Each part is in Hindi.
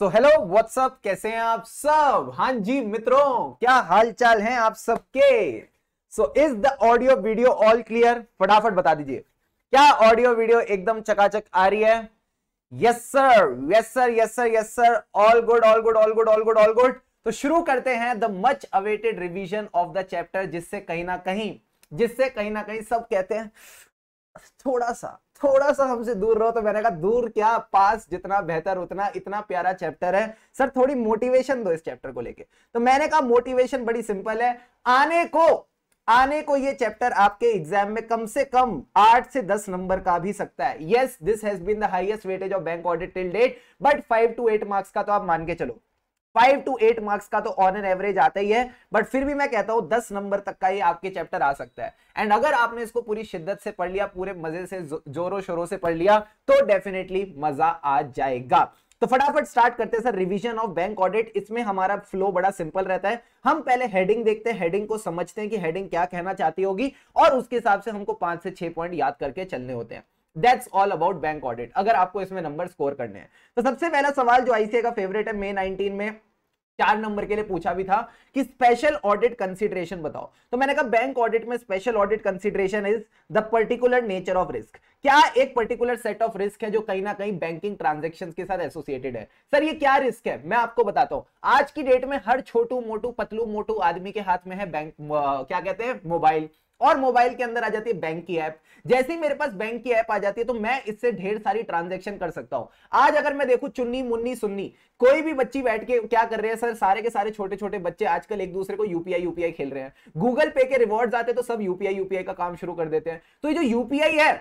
सो हेलो व्हाट्सअप कैसे हैं आप सब हां जी मित्रों क्या हाल चाल है आप सबके so is the audio video all clear फटाफट बता दीजिए क्या ऑडियो वीडियो एकदम चकाचक आ रही है yes sir yes sir yes sir yes sir all good all good all good all good all good तो शुरू करते हैं the much awaited revision of the chapter जिससे कहीं ना कहीं जिससे कहीं ना कहीं सब कहते हैं थोड़ा सा थोड़ा सा हमसे दूर रहो तो मैंने कहा दूर क्या पास जितना बेहतर उतना इतना प्यारा चैप्टर है सर थोड़ी मोटिवेशन दो इस चैप्टर को लेके तो मैंने कहा मोटिवेशन बड़ी सिंपल है आने को आने को ये चैप्टर आपके एग्जाम में कम से कम आठ से दस नंबर का भी सकता है yes this has been the highest weightage of bank audit till date but five two eight marks का तो आप मान के चलो फाइव टू एट मार्क्स का तो ऑन एन एवरेज आता ही है बट फिर भी मैं कहता हूं दस नंबर तक का ही आपके चैप्टर आ सकता है एंड अगर आपने इसको पूरी शिद्दत से पढ़ लिया पूरे मजे से जोरों शोरों से पढ़ लिया तो डेफिनेटली मजा आ जाएगा तो फटाफट स्टार्ट करते हैं sir revision of bank audit इसमें हमारा फ्लो बड़ा सिंपल रहता है हम पहले हेडिंग देखते हैं हेडिंग को समझते हैं कि हेडिंग क्या कहना चाहती होगी और उसके हिसाब से हमको पांच से छह पॉइंट याद करके चलने होते हैं that's all about bank audit अगर आपको इसमें नंबर स्कोर करने हैं तो सबसे पहला सवाल जो आईसीए का फेवरेट है मे नाइनटीन में चार नंबर के लिए पूछा भी था कि स्पेशल ऑडिट कंसिडरेशन बताओ तो मैंने कहा बैंक ऑडिट में special audit consideration is the particular nature of risk क्या एक पर्टिकुलर सेट ऑफ रिस्क है जो कहीं ना कहीं बैंकिंग ट्रांजेक्शन के साथ एसोसिएटेड है सर ये क्या रिस्क है मैं आपको बताता हूं आज की डेट में हर छोटू मोटू पतलू मोटू आदमी के हाथ में है बैंक क्या कहते हैं मोबाइल और मोबाइल के अंदर आ जाती है बैंक की ऐप जैसे ही मेरे पास बैंक की ऐप आ जाती है तो मैं इससे ढेर सारी ट्रांजेक्शन कर सकता हूं आज अगर मैं देखू चुन्नी मुन्नी सुन्नी कोई भी बच्ची बैठ के क्या कर रहे हैं सर सारे के सारे छोटे छोटे बच्चे आजकल एक दूसरे को यूपीआई यूपीआई खेल रहे हैं गूगल पे के रिवॉर्ड आते तो सब यूपीआई यूपीआई का काम शुरू कर देते हैं तो ये जो यूपीआई है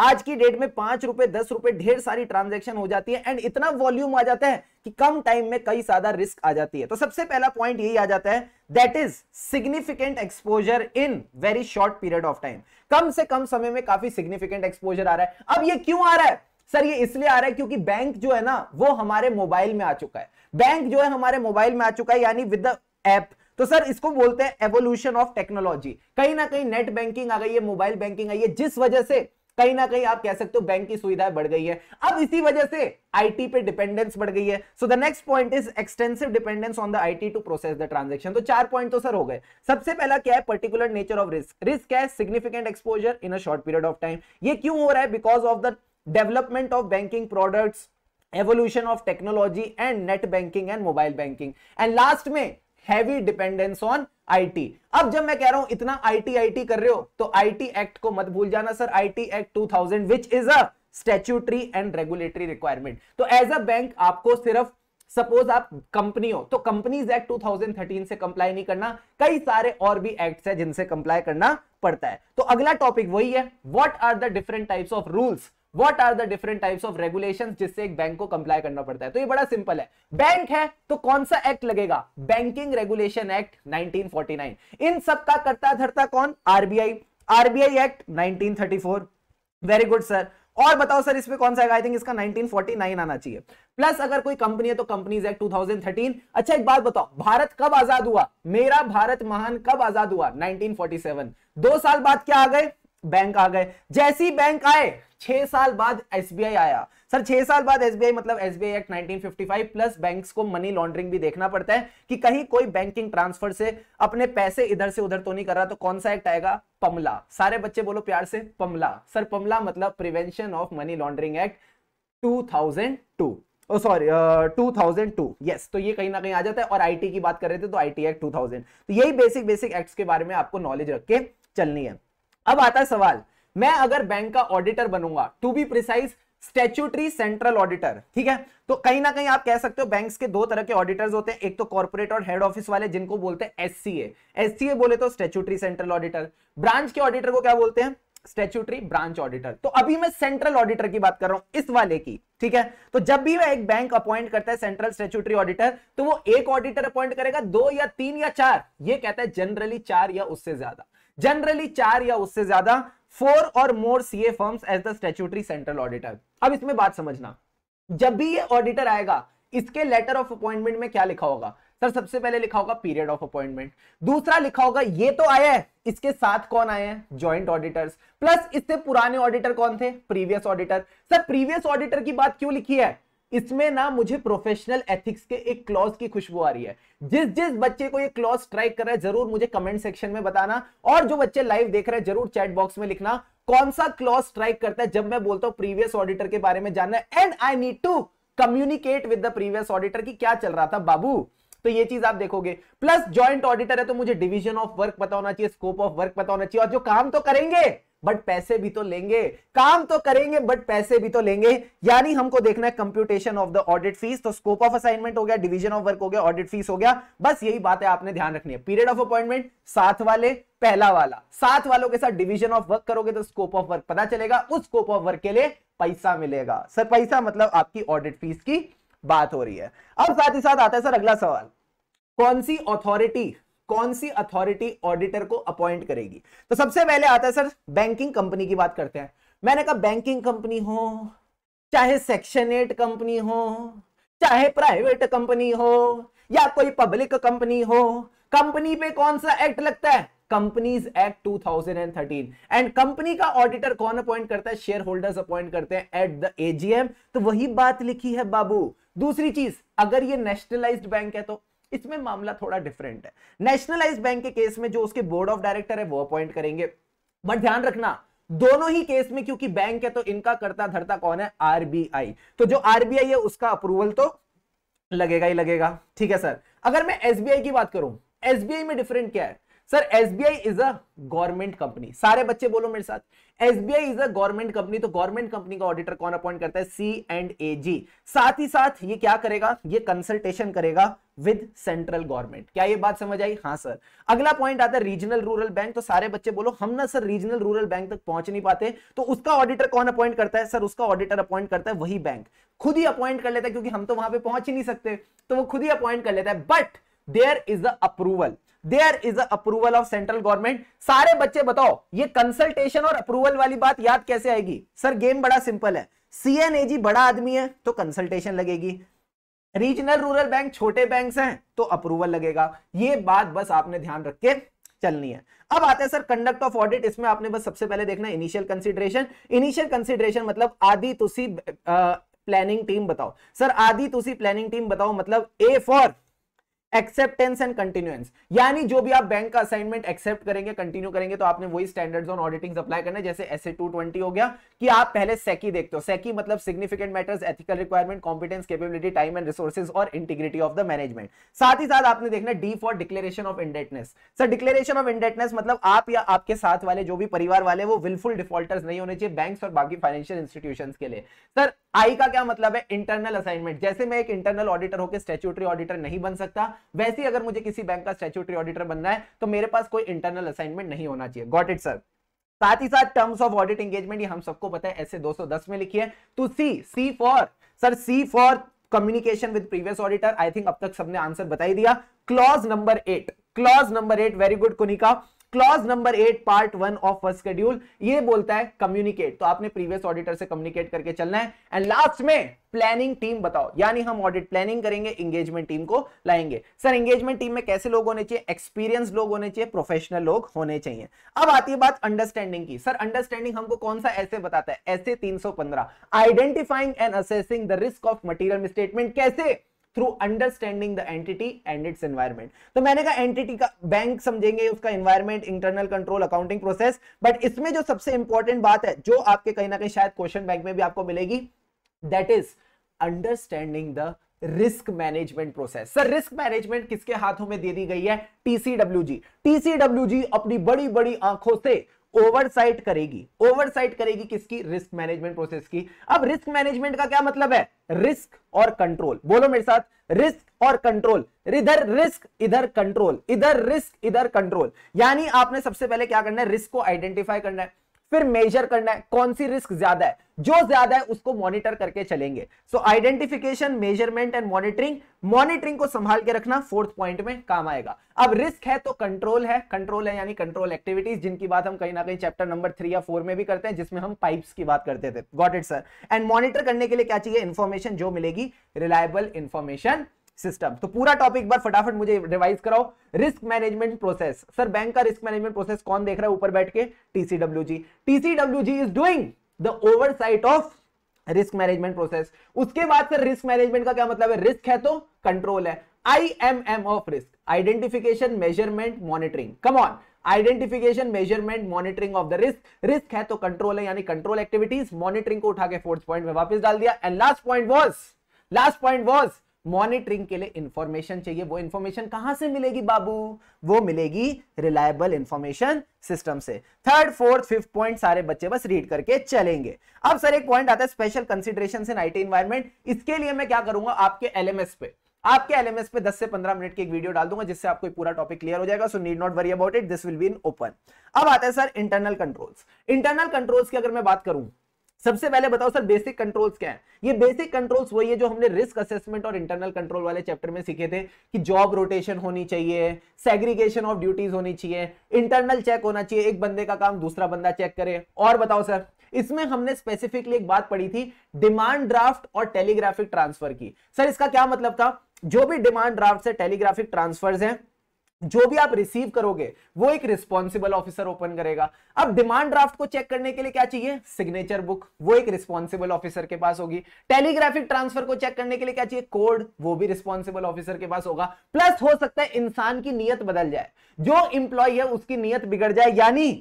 आज की डेट में पांच रुपए दस रुपए ढेर सारी ट्रांजेक्शन हो जाती है एंड इतना वॉल्यूम आ जाता है कि कम टाइम में कई ज्यादा रिस्क आ जाती है तो सबसे पहला पॉइंट यही आ जाता है that is significant exposure in very short period of time कम से कम समय में काफी सिग्निफिकेंट एक्सपोजर आ रहा है अब ये क्यों आ रहा है सर ये इसलिए आ रहा है क्योंकि बैंक जो है ना वो हमारे मोबाइल में आ चुका है बैंक जो है हमारे मोबाइल में आ चुका है यानी विद ऐप तो सर इसको बोलते हैं एवोल्यूशन ऑफ टेक्नोलॉजी कहीं ना कहीं नेट बैंकिंग आ गई है मोबाइल बैंकिंग आई है जिस वजह से कहीं ना कहीं आप कह सकते हो बैंक की सुविधाएं बढ़ गई है अब इसी वजह से आईटी पे डिपेंडेंस बढ़ गई है so the next point is extensive dependence on the IT to process the transaction तो चार पॉइंट तो सर हो गए सबसे पहला क्या है particular nature of risk risk है significant exposure in a short period of time ये क्यों हो रहा है because of the development of banking products evolution of technology and net banking and mobile banking and last में हैवी डिपेंडेंस ऑन आईटी अब जब मैं कह रहा हूं इतना आईटी आईटी कर रहे हो तो आईटी एक्ट को मत भूल जाना sir IT act 2000 thousand which is a statutory and regulatory requirement तो एज अ बैंक आपको सिर्फ सपोज आप कंपनी हो तो कंपनीज एक्ट 2013 से कंप्लाई नहीं करना कई सारे और भी एक्ट्स हैं जिनसे कंप्लाई करना पड़ता है तो अगला टॉपिक वही है what are the different types of rules what are the different types of regulation जिससे एक बैंक को कंप्लाई करना पड़ता है तो ये बड़ा सिंपल है बैंक है तो कौन सा एक्ट लगेगा बैंकिंग रेगुलेशन एक्ट 1949 इन सब का करता धरता कौन RBI RBI act 1934 very good sir और बताओ सर इसमें कौन सा आई थिंक इसका 1949 आना चाहिए प्लस अगर कोई कंपनी है तो कंपनीज एक्ट 2013 अच्छा एक बात बताओ भारत कब आजाद हुआ मेरा भारत महान कब आजाद हुआ 1947 दो साल बाद क्या आ गए बैंक आ गए जैसी बैंक आए छह साल बाद एसबीआई आया सर छह साल बाद एसबीआई मतलब एसबीआई एक्ट 1955 प्लस बैंक्स को मनी लॉन्ड्रिंग भी देखना पड़ता है कि कहीं कोई बैंकिंग ट्रांसफर से अपने पैसे इधर से उधर तो नहीं कर रहा तो कौन सा एक्ट आएगा पमला सारे बच्चे बोलो प्यार से पमला सर पमला मतलब prevention of money laundering act two sorry two thousand two yes तो ये कहीं ना कहीं आ जाता है और आईटी की बात कर रहे थे तो आईटी एक्ट 2000 तो यही बेसिक बेसिक एक्ट्स के बारे में आपको नॉलेज रख के चलनी है अब आता है सवाल मैं अगर बैंक का ऑडिटर बनूंगा to be precise statutory central auditor ठीक है तो कहीं ना कहीं आप कह सकते हो बैंक्स के दो तरह के ऑडिटर्स होते हैं एक तो कॉर्पोरेट और हेड ऑफिस वाले जिनको बोलते हैं एससीए एससीए बोले तो स्टेचुटरी सेंट्रल ऑडिटर ब्रांच के ऑडिटर को क्या बोलते हैं स्टेचुटरी ब्रांच ऑडिटर तो अभी मैं सेंट्रल ऑडिटर की बात कर रहा हूं इस वाले की ठीक है तो जब भी वह एक बैंक अपॉइंट करता है सेंट्रल स्टेचुटरी ऑडिटर तो वो एक ऑडिटर अपॉइंट करेगा दो या तीन या चार ये कहता है जनरली चार या उससे ज्यादा जनरली चार या उससे ज्यादा फोर और more CA firms as the statutory central auditor अब इसमें बात समझना जब भी ये ऑडिटर आएगा इसके लेटर ऑफ अपॉइंटमेंट में क्या लिखा होगा सर सबसे पहले लिखा होगा पीरियड ऑफ अपॉइंटमेंट दूसरा लिखा होगा ये तो आया है इसके साथ कौन आए हैं ज्वाइंट ऑडिटर्स प्लस इससे पुराने ऑडिटर कौन थे previous auditor sir previous auditor की बात क्यों लिखी है इसमें ना मुझे प्रोफेशनल एथिक्स के एक क्लॉज की खुशबू आ रही है जिस जिस बच्चे को ये क्लॉज स्ट्राइक कर रहा है जरूर मुझे कमेंट सेक्शन में बताना और जो बच्चे लाइव देख रहे हैं जरूर चैट बॉक्स में लिखना कौन सा क्लॉज स्ट्राइक करता है जब मैं बोलता हूं प्रीवियस ऑडिटर के बारे में जानना है and I need to communicate with the previous auditor की क्या चल रहा था बाबू तो ये चीज आप देखोगे प्लस ज्वाइंट ऑडिटर है तो मुझे डिवीजन ऑफ वर्क पता होना चाहिए स्कोप ऑफ वर्क पता होना चाहिए और जो काम तो करेंगे बट पैसे भी तो लेंगे काम तो करेंगे बट पैसे भी तो लेंगे यानी हमको देखना है computation of the audit fees तो स्कोप ऑफ असाइनमेंट हो गया डिवीजन ऑफ वर्क हो गया ऑडिट फीस हो गया बस यही बात है आपने ध्यान रखनी है पीरियड ऑफ अपॉइंटमेंट साथ वाले पहला वाला साथ वालों के साथ डिवीजन ऑफ वर्क करोगे तो स्कोप ऑफ वर्क पता चलेगा उस स्कोप ऑफ वर्क के लिए पैसा मिलेगा सर पैसा मतलब आपकी ऑडिट फीस की बात हो रही है अब साथ ही साथ आता है सर अगला सवाल कौन सी ऑथोरिटी कौन सी अथॉरिटी ऑडिटर को अपॉइंट करेगी तो सबसे पहले आता है सर बैंकिंग कंपनी की बात करते हैं मैंने कहा बैंकिंग कंपनी हो चाहे सेक्शन एट कंपनी हो चाहे प्राइवेट कंपनी हो या कोई पब्लिक कंपनी हो कंपनी पे कौन सा एक्ट लगता है कंपनीज एक्ट 2013 एंड कंपनी का ऑडिटर कौन अपॉइंट करता है शेयर होल्डर्स अपॉइंट करते हैं एट द एजीएम तो वही बात लिखी है बाबू दूसरी चीज अगर ये नेशनलाइज्ड बैंक है तो इसमें मामला थोड़ा डिफरेंट है नेशनलाइज बैंक के केस में जो उसके बोर्ड ऑफ डायरेक्टर है वो अपॉइंट करेंगे बट ध्यान रखना दोनों ही केस में क्योंकि बैंक है तो इनका करता धरता कौन है आरबीआई तो जो आरबीआई है उसका अप्रूवल तो लगेगा ही लगेगा ठीक है सर अगर मैं एसबीआई की बात करूं एसबीआई में डिफरेंट क्या है sir SBI is a government company सारे बच्चे बोलो मेरे साथ SBI is a government company तो गवर्नमेंट कंपनी का ऑडिटर कौन अपॉइंट करता है सी एंड ए जी साथ ही साथ ये क्या करेगा ये कंसल्टेशन करेगा विद सेंट्रल गवर्नमेंट क्या ये बात समझ आई हाँ सर अगला पॉइंट आता है रीजनल रूरल बैंक तो सारे बच्चे बोलो हम ना सर रीजनल रूरल बैंक तक पहुंच नहीं पाते तो उसका ऑडिटर कौन अपॉइंट करता है सर उसका ऑडिटर अपॉइंट करता है वही बैंक खुद ही अपॉइंट कर लेता है क्योंकि हम तो वहां पर पहुंच ही नहीं सकते तो वो खुद ही अपॉइंट कर लेता है but there is the approval there is approval of central government सारे बच्चे बताओ ये कंसल्टेशन और अप्रूवल वाली बात याद कैसे आएगी सर गेम बड़ा सिंपल है सीएनएजी बड़ा आदमी है तो कंसल्टेशन लगेगी रीजनल रूरल बैंक छोटे बैंक हैं तो अप्रूवल लगेगा ये बात बस आपने ध्यान रख के चलनी है अब आते हैं सर कंडक्ट ऑफ ऑडिट इसमें आपने बस सबसे पहले देखना इनिशियल कंसिडरेशन इनिशियल कंसिडरेशन मतलब आदि तुसी प्लानिंग टीम बताओ सर आदि तुसी प्लानिंग टीम बताओ मतलब A for acceptance and continuance यानी जो भी आप बैंक का असाइनमेंट एक्सेप्ट करेंगे कंटिन्यू करेंगे तो आपने वही स्टैंडर्ड्स ऑन ऑडिटिंग अप्लाई करना जैसे एस टू ट्वेंटी हो गया कि आप पहले सेकी e देखते हो सेकी e मतलब significant matters ethical requirement competence capability time and resources और इंटीग्रिटी ऑफ द मैनेजमेंट साथ ही साथ आपने देखना D for declaration of indebtedness sir declaration of indebtedness मतलब आप या आपके साथ वाले जो भी परिवार वाले वो विलफुल डिफॉल्टर्स नहीं होने चाहिए बैंक और बाकी फाइनेंशियल इंस्टीट्यूशन के लिए सर आई का क्या मतलब है इंटरनल असाइनमेंट जैसे मैं एक इंटरनल ऑडिटर होकर स्टेचुटरी ऑडिटर नहीं बन सकता वैसे ही अगर मुझे किसी बैंक का स्टेचुटरी ऑडिटर बनना है तो मेरे पास कोई इंटरनल असाइनमेंट नहीं होना चाहिए गॉट इट सर साथ ही साथ टर्म्स ऑफ ऑडिट एंगेजमेंट हम सबको पता है ऐसे 210 में लिखी है two C C for sir C for communication with previous auditor I think अब तक सबने आंसर बताई दिया clause number eight clause number eight very good कुनिका clause number eight part one of first schedule ये बोलता है कम्युनिकेट तो आपने प्रीवियस ऑडिटर से कम्युनिकेट करके चलना है एंड लास्ट में प्लानिंग टीम बताओ यानी हम ऑडिट प्लानिंग करेंगे इंगेजमेंट टीम को लाएंगे सर एंगेजमेंट टीम में कैसे लोग होने चाहिए एक्सपीरियंस लोग होने चाहिए प्रोफेशनल लोग होने चाहिए अब आती है बात अंडरस्टैंडिंग की सर अंडरस्टैंडिंग हमको कौन सा ऐसे बताता है ऐसे तीन सौ पंद्रह identifying and assessing the risk of material statement कैसे through understanding the entity and its environment तो मैंने कहा एंटिटी का बैंक समझेंगे उसका environment internal control accounting process but इसमें जो सबसे इंपॉर्टेंट बात है जो आपके कहीं ना कहीं शायद क्वेश्चन बैंक में भी आपको मिलेगी that is understanding the risk management process sir risk management किसके हाथों में दे दी गई है टीसीडब्ल्यूजी टीसीडब्ल्यूजी अपनी बड़ी बड़ी आंखों से ओवरसाइट करेगी ओवरसाइट करेगी किसकी रिस्क मैनेजमेंट प्रोसेस की अब रिस्क मैनेजमेंट का क्या मतलब है रिस्क और कंट्रोल बोलो मेरे साथ रिस्क और कंट्रोल इधर रिस्क इधर कंट्रोल इधर रिस्क इधर कंट्रोल यानी आपने सबसे पहले क्या करना है रिस्क को आइडेंटिफाई करना है फिर मेजर करना है कौन सी रिस्क ज्यादा है जो ज्यादा है उसको मॉनिटर करके चलेंगे so identification measurement and monitoring monitoring को संभाल के रखना फोर्थ पॉइंट में काम आएगा अब रिस्क है तो कंट्रोल है कंट्रोल है यानी कंट्रोल एक्टिविटीज जिनकी बात हम कहीं ना कहीं चैप्टर नंबर थ्री या फोर में भी करते हैं जिसमें हम पाइप्स की बात करते थे got it sir and monitor करने के लिए क्या चाहिए इन्फॉर्मेशन जो मिलेगी रिलायबल इंफॉर्मेशन सिस्टम तो पूरा टॉपिक बार फटाफट मुझे रिवाइज कराओ risk management process sir bank का रिस्क मैनेजमेंट प्रोसेस कौन देख रहा है ऊपर बैठ के TCWG TCWG is doing the oversight of risk management process उसके बाद सर रिस्क मैनेजमेंट का क्या मतलब है रिस्क है तो कंट्रोल है I M M of risk identification measurement monitoring come on identification measurement monitoring of the risk risk है तो कंट्रोल है यानी कंट्रोल एक्टिविटीज मॉनिटरिंग को उठा के फोर्थ पॉइंट में वापस डाल दिया and last point was last point was monitoring के लिए इंफॉर्मेशन चाहिए वो इंफॉर्मेशन कहां से मिलेगी बाबू वो मिलेगी रिलायबल इंफॉर्मेशन सिस्टम से थर्ड फोर्थ फिफ्थ पॉइंट सारे बच्चे बस रीड करके चलेंगे अब सर एक पॉइंट आता है special consideration in IT environment इसके लिए मैं क्या करूंगा आपके एलएमएस पे आपके एलएमएस पे 10 से 15 मिनट की एक वीडियो डाल दूंगा जिससे आपको पूरा टॉपिक क्लियर हो जाएगा so need not worry about it this will be in open अब आता है sir internal controls internal controls की अगर मैं बात करूं सबसे पहले बताओ सर बेसिक कंट्रोल्स क्या है ये बेसिक कंट्रोल्स वही है जो हमने रिस्क असेसमेंट और इंटरनल कंट्रोल वाले चैप्टर में सीखे थे कि जॉब रोटेशन होनी चाहिए सेग्रीगेशन ऑफ ड्यूटीज होनी चाहिए इंटरनल चेक होना चाहिए एक बंदे का काम दूसरा बंदा चेक करे और बताओ सर इसमें हमने स्पेसिफिकली एक बात पढ़ी थी डिमांड ड्राफ्ट और टेलीग्राफिक ट्रांसफर की सर इसका क्या मतलब था जो भी डिमांड ड्राफ्ट से टेलीग्राफिक ट्रांसफर है जो भी आप रिसीव करोगे वो एक रिस्पॉन्सिबल ऑफिसर ओपन करेगा अब डिमांड ड्राफ्ट को चेक करने के लिए क्या चाहिए सिग्नेचर बुक वो एक रिस्पॉन्सिबल ऑफिसर के पास होगी टेलीग्राफिक ट्रांसफर को चेक करने के लिए क्या चाहिए कोड वो भी रिस्पॉन्सिबल ऑफिसर के पास होगा प्लस हो सकता है इंसान की नीयत बदल जाए जो इंप्लॉय है उसकी नीयत बिगड़ जाए यानी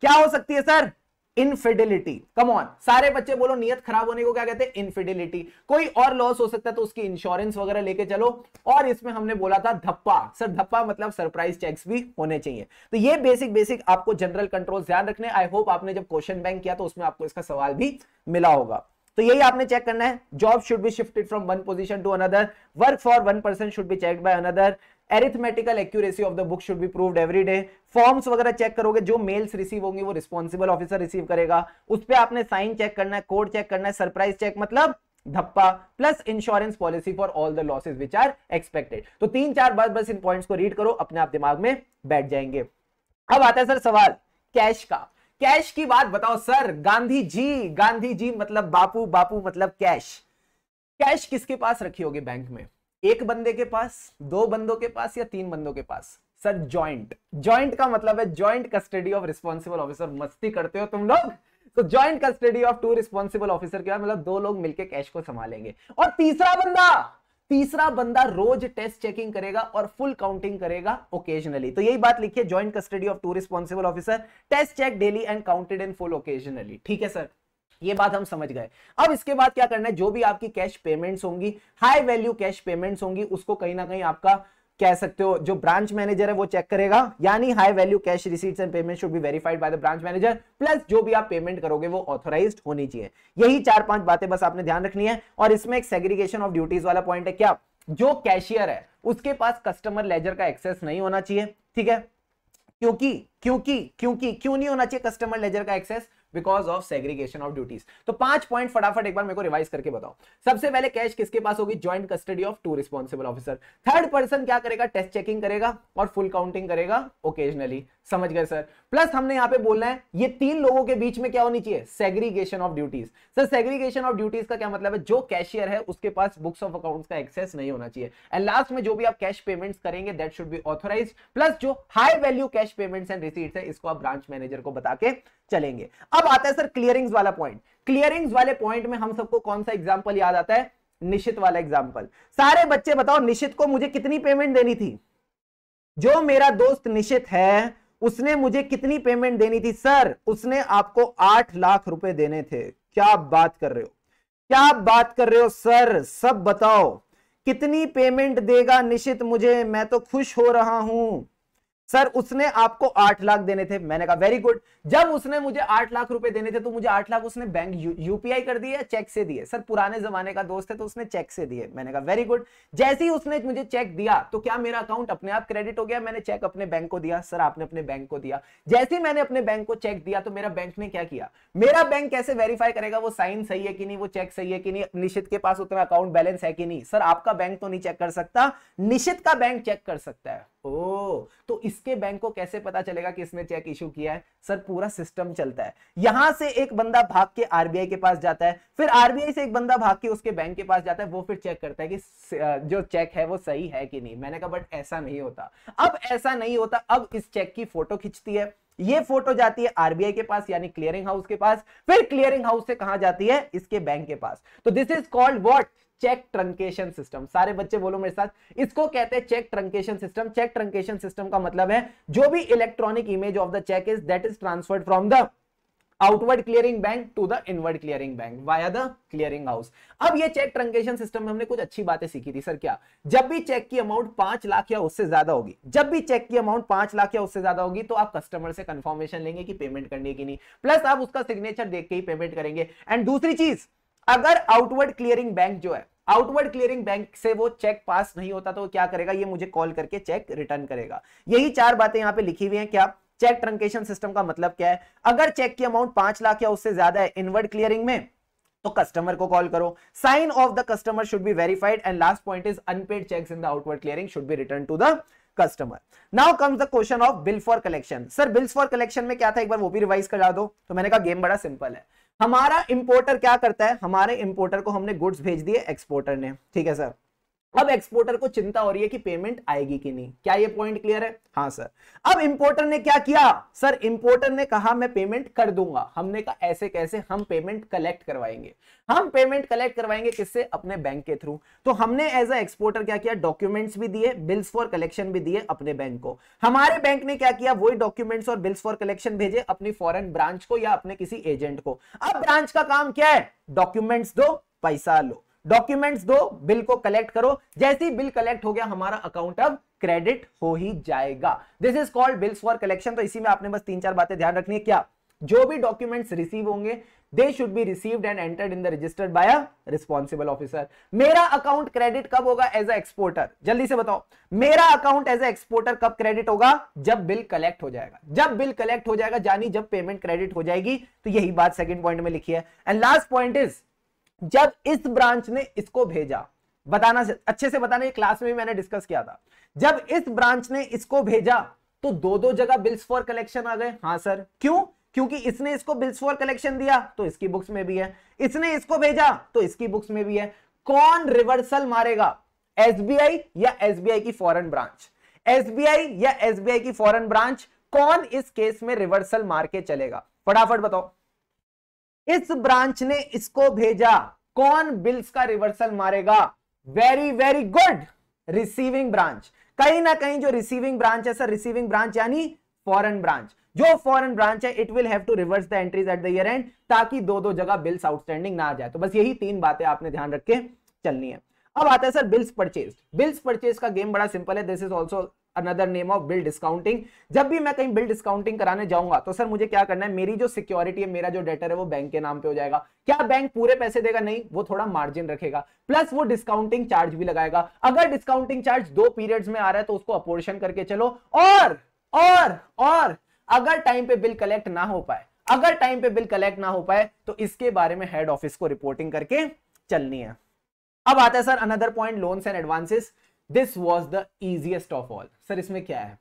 क्या हो सकती है सर इनफिडिलिटी कम ऑन सारे बच्चे बोलो नियत खराब होने को क्या कहते हैं इनफिडिलिटी कोई और लॉस हो सकता है तो उसकी इंश्योरेंस वगैरह लेके चलो और इसमें हमने बोला था धप्पा सर धप्पा मतलब सरप्राइज चेक्स भी होने चाहिए तो ये बेसिक बेसिक आपको जनरल कंट्रोल ध्यान रखने आई होप आपने जब क्वेश्चन बैंक किया तो उसमें आपको इसका सवाल भी मिला होगा तो यही आपने चेक करना है job should be shifted from one position to another work for one person should be check by another arithmetical accuracy of the book should be proved every day forms वगैरह चेक करोगे जो मेल्स रिसीव होंगे वो रिस्पॉन्सिबल ऑफिसर रिसीव करेगा उस पर आपने साइन चेक करना है कोड चेक करना है सरप्राइज चेक मतलब धप्पा plus insurance policy for all the losses which are expected तो तीन चार बार बस इन पॉइंट को रीड करो अपने आप दिमाग में बैठ जाएंगे अब आता है सर सवाल कैश का कैश की बात बताओ सर गांधी जी गांधी जी मतलब बापू बापू मतलब कैश कैश किसके पास रखी होगी बैंक में एक बंदे के पास दो बंदों के पास या तीन बंदों के पास सर ज्वाइंट ज्वाइंट का मतलब है joint custody of responsible officer मस्ती करते हो तुम लोग तो joint custody of two responsible officer के बाद मतलब दो लोग मिलकर कैश को संभालेंगे और तीसरा बंदा तीसरा बंदा रोज टेस्ट चेकिंग करेगा और फुल काउंटिंग करेगा ओकेजनली तो यही बात लिखिए joint custody of two responsible officer test check daily and counted in full occasionally ठीक है सर ये बात हम समझ गए अब इसके बाद क्या करना है जो भी आपकी कैश पेमेंट्स होंगी हाई वैल्यू कैश पेमेंट्स होंगी उसको कहीं ना कहीं आपका कह सकते हो जो ब्रांच मैनेजर है वो चेक करेगा यानी high value cash receipts and payment should be verified by the branch manager plus जो भी आप पेमेंट करोगे वो ऑथोराइज होनी चाहिए यही चार पांच बातें बस आपने ध्यान रखनी है और इसमें एक सेग्रीगेशन ऑफ ड्यूटीज वाला पॉइंट है क्या जो कैशियर है उसके पास कस्टमर लेजर का एक्सेस नहीं होना चाहिए ठीक है क्योंकि क्योंकि क्योंकि क्यों नहीं होना चाहिए कस्टमर लेजर का access because of segregation of duties तो पांच पॉइंट फटाफट एक बार मेरे को रिवाइज करके बताओ सबसे पहले कैश किसके पास होगी joint custody of two responsible officer third person क्या करेगा टेस्ट चेकिंग करेगा और फुल काउंटिंग करेगा ओकेजनली समझ गए सर प्लस हमने यहां पे बोलना है ये तीन लोगों के बीच में क्या होनी चाहिए segregation of duties sir segregation of duties का क्या मतलब है जो कैशियर है उसके पास बुक्स ऑफ अकाउंट्स का एक्सेस नहीं होना चाहिए एंड लास्ट में जो भी आप कैश पेमेंट्स करेंगे that should be authorise plus जो high value cash payments and receipts है इसको आप ब्रांच मैनेजर को बता के चलेंगे अब आता है सर क्लियरिंग्स वाला पॉइंट क्लियरिंग्स वाले पॉइंट में हम सबको कौन सा एग्जाम्पल याद आता है निश्चित वाला एग्जाम्पल सारे बच्चे बताओ निश्चित को मुझे कितनी पेमेंट देनी थी जो मेरा दोस्त निश्चित है उसने मुझे कितनी पेमेंट देनी थी सर उसने आपको आठ लाख रुपए देने थे क्या बात कर रहे हो क्या बात कर रहे हो सर सब बताओ कितनी पेमेंट देगा निश्चित मुझे मैं तो खुश हो रहा हूं सर उसने आपको आठ लाख देने थे मैंने कहा वेरी गुड जब उसने मुझे आठ लाख रुपए देने थे तो मुझे आठ लाख उसने बैंक यूपीआई कर दिया चेक से दिए सर पुराने जमाने का दोस्त है तो उसने चेक से दिए मैंने कहा वेरी गुड जैसे ही उसने मुझे चेक दिया तो क्या मेरा अकाउंट अपने आप क्रेडिट हो गया मैंने चेक अपने बैंक को दिया सर आपने अपने बैंक को दिया जैसे ही मैंने अपने बैंक को चेक दिया तो मेरा बैंक ने क्या किया मेरा बैंक कैसे वेरीफाई करेगा वो साइन सही है कि नहीं वो चेक सही है कि नहीं निश्चित के पास उतना अकाउंट बैलेंस है कि नहीं सर आपका बैंक तो नहीं चेक कर सकता निश्चित का बैंक चेक कर सकता है ओ तो इसके बैंक को कैसे पता चलेगा कि इसने चेक इशू किया है सर पूरा सिस्टम चलता है यहां से एक बंदा भाग के आरबीआई के पास जाता है फिर आरबीआई से एक बंदा भाग के उसके बैंक के पास जाता है वो फिर चेक करता है कि जो चेक है वो सही है कि नहीं मैंने कहा बट ऐसा नहीं होता अब ऐसा नहीं होता अब इस चेक की फोटो खींचती है ये फोटो जाती है आरबीआई के पास यानी क्लियरिंग हाउस के पास फिर क्लियरिंग हाउस से कहा जाती है इसके बैंक के पास तो this is called what cheque truncation system सारे बच्चे बोलो मेरे साथ इसको कहते हैं cheque truncation system cheque truncation system का मतलब है जो भी electronic image of the cheque is that is transferred from the outward clearing bank to the inward clearing bank via the clearing house अब ये चेक ट्रंकेशन सिस्टम में हमने कुछ अच्छी बातें सीखी थी सर क्या जब भी चेक की अमाउंट पांच लाख या उससे ज्यादा होगी जब भी चेक की अमाउंट पांच लाख या उससे ज्यादा होगी तो आप कस्टमर से कंफर्मेशन लेंगे कि पेमेंट करनी है कि नहीं प्लस आप उसका सिग्नेचर देख के ही पेमेंट करेंगे एंड दूसरी चीज अगर आउटवर्ड क्लियरिंग बैंक जो है आउटवर्ड क्लियरिंग बैंक से वो चेक पास नहीं होता तो क्या करेगा ये मुझे कॉल करके चेक रिटर्न करेगा यही चार बातें यहां पे लिखी हुई हैं क्या चेक ट्रंकेशन सिस्टम का मतलब क्या है अगर चेक की अमाउंट पांच लाख या उससे ज्यादा है इनवर्ड क्लियरिंग में तो कस्टमर को कॉल करो sign off the customer should be verified and last point is unpaid cheque in the outward clearing should be return to the customer now comes the question of bill for collection sir bills for collection में क्या था एक बार वो भी रिवाइज करा दो तो मैंने कहा गेम बड़ा सिंपल है हमारा इंपोर्टर क्या करता है हमारे इंपोर्टर को हमने गुड्स भेज दिए एक्सपोर्टर ने ठीक है सर अब एक्सपोर्टर को चिंता हो रही है कि पेमेंट आएगी कि नहीं क्या ये पॉइंट क्लियर है हाँ सर अब इंपोर्टर ने क्या किया सर इंपोर्टर ने कहा मैं पेमेंट कर दूंगा हमने कहा ऐसे कैसे हम पेमेंट कलेक्ट करवाएंगे हम पेमेंट कलेक्ट करवाएंगे किससे अपने बैंक के थ्रू तो हमने एज अ एक्सपोर्टर क्या किया डॉक्यूमेंट्स भी दिए बिल्स फॉर कलेक्शन भी दिए अपने बैंक को हमारे बैंक ने क्या किया वही डॉक्यूमेंट्स और बिल्स फॉर कलेक्शन भेजे अपनी फॉरन ब्रांच को या अपने किसी एजेंट को अब ब्रांच का काम क्या है डॉक्यूमेंट्स दो पैसा लो डॉक्यूमेंट्स दो बिल को कलेक्ट करो जैसे ही बिल कलेक्ट हो गया हमारा अकाउंट अब क्रेडिट हो ही जाएगा this is called bills for collection तो इसी में आपने बस तीन चार बातें ध्यान रखनी है क्या जो भी डॉक्यूमेंट्स रिसीव होंगे they should be received and entered in the registered by a responsible officer मेरा अकाउंट क्रेडिट कब होगा एज अ एक्सपोर्टर जल्दी से बताओ मेरा अकाउंट एज अ एक्सपोर्टर कब क्रेडिट होगा जब बिल कलेक्ट हो जाएगा जब बिल कलेक्ट हो जाएगा जानी जब पेमेंट क्रेडिट हो जाएगी तो यही बात सेकंड पॉइंट में लिखी है एंड लास्ट पॉइंट इज जब इस ब्रांच ने इसको भेजा बताना अच्छे से बताना ये क्लास में मैंने डिस्कस किया था जब इस ब्रांच ने इसको भेजा तो दो दो जगह बिल्स फॉर कलेक्शन आ गए हाँ सर क्यों क्योंकि इसने इसको बिल्स फॉर कलेक्शन दिया तो इसकी बुक्स में भी है इसने इसको भेजा तो इसकी बुक्स में भी है कौन रिवर्सल मारेगा एसबीआई या एसबीआई की फॉरन ब्रांच एसबीआई या एसबीआई की फॉरन ब्रांच कौन इस केस में रिवर्सल मार के चलेगा फटाफट बताओ इस ब्रांच ने इसको भेजा कौन बिल्स का रिवर्सल मारेगा very very good receiving branch कहीं ना कहीं जो रिसीविंग ब्रांच है सर रिसीविंग ब्रांच यानी फॉरेन ब्रांच जो फॉरेन ब्रांच है it will have to reverse the entries at the year end ताकि दो दो जगह बिल्स आउटस्टैंडिंग ना आ जाए तो बस यही तीन बातें आपने ध्यान रख के चलनी है अब आता है sir bills purchase bills purchase का गेम बड़ा सिंपल है this is also another name of bill discounting जब भी मैं कहीं बिल डिस्काउंटिंग कराने जाऊंगा तो सर मुझे क्या करना है मेरी जो सिक्योरिटी है मेरा जो डेटर है वो बैंक के नाम पे हो जाएगा क्या बैंक पूरे पैसे देगा नहीं वो थोड़ा मार्जिन रखेगा प्लस वो डिस्काउंटिंग चार्ज भी लगाएगा अगर डिस्काउंटिंग चार्ज दो पीरियड्स में आ रहा है तो उसको अपोर्शन करके चलो और और और अगर टाइम पे बिल कलेक्ट ना हो पाए अगर टाइम पे बिल कलेक्ट ना हो पाए तो इसके बारे में हेड ऑफिस को रिपोर्टिंग करके चलनी है अब आता है sir another point loans and advances this was the easiest of all sir इसमें क्या है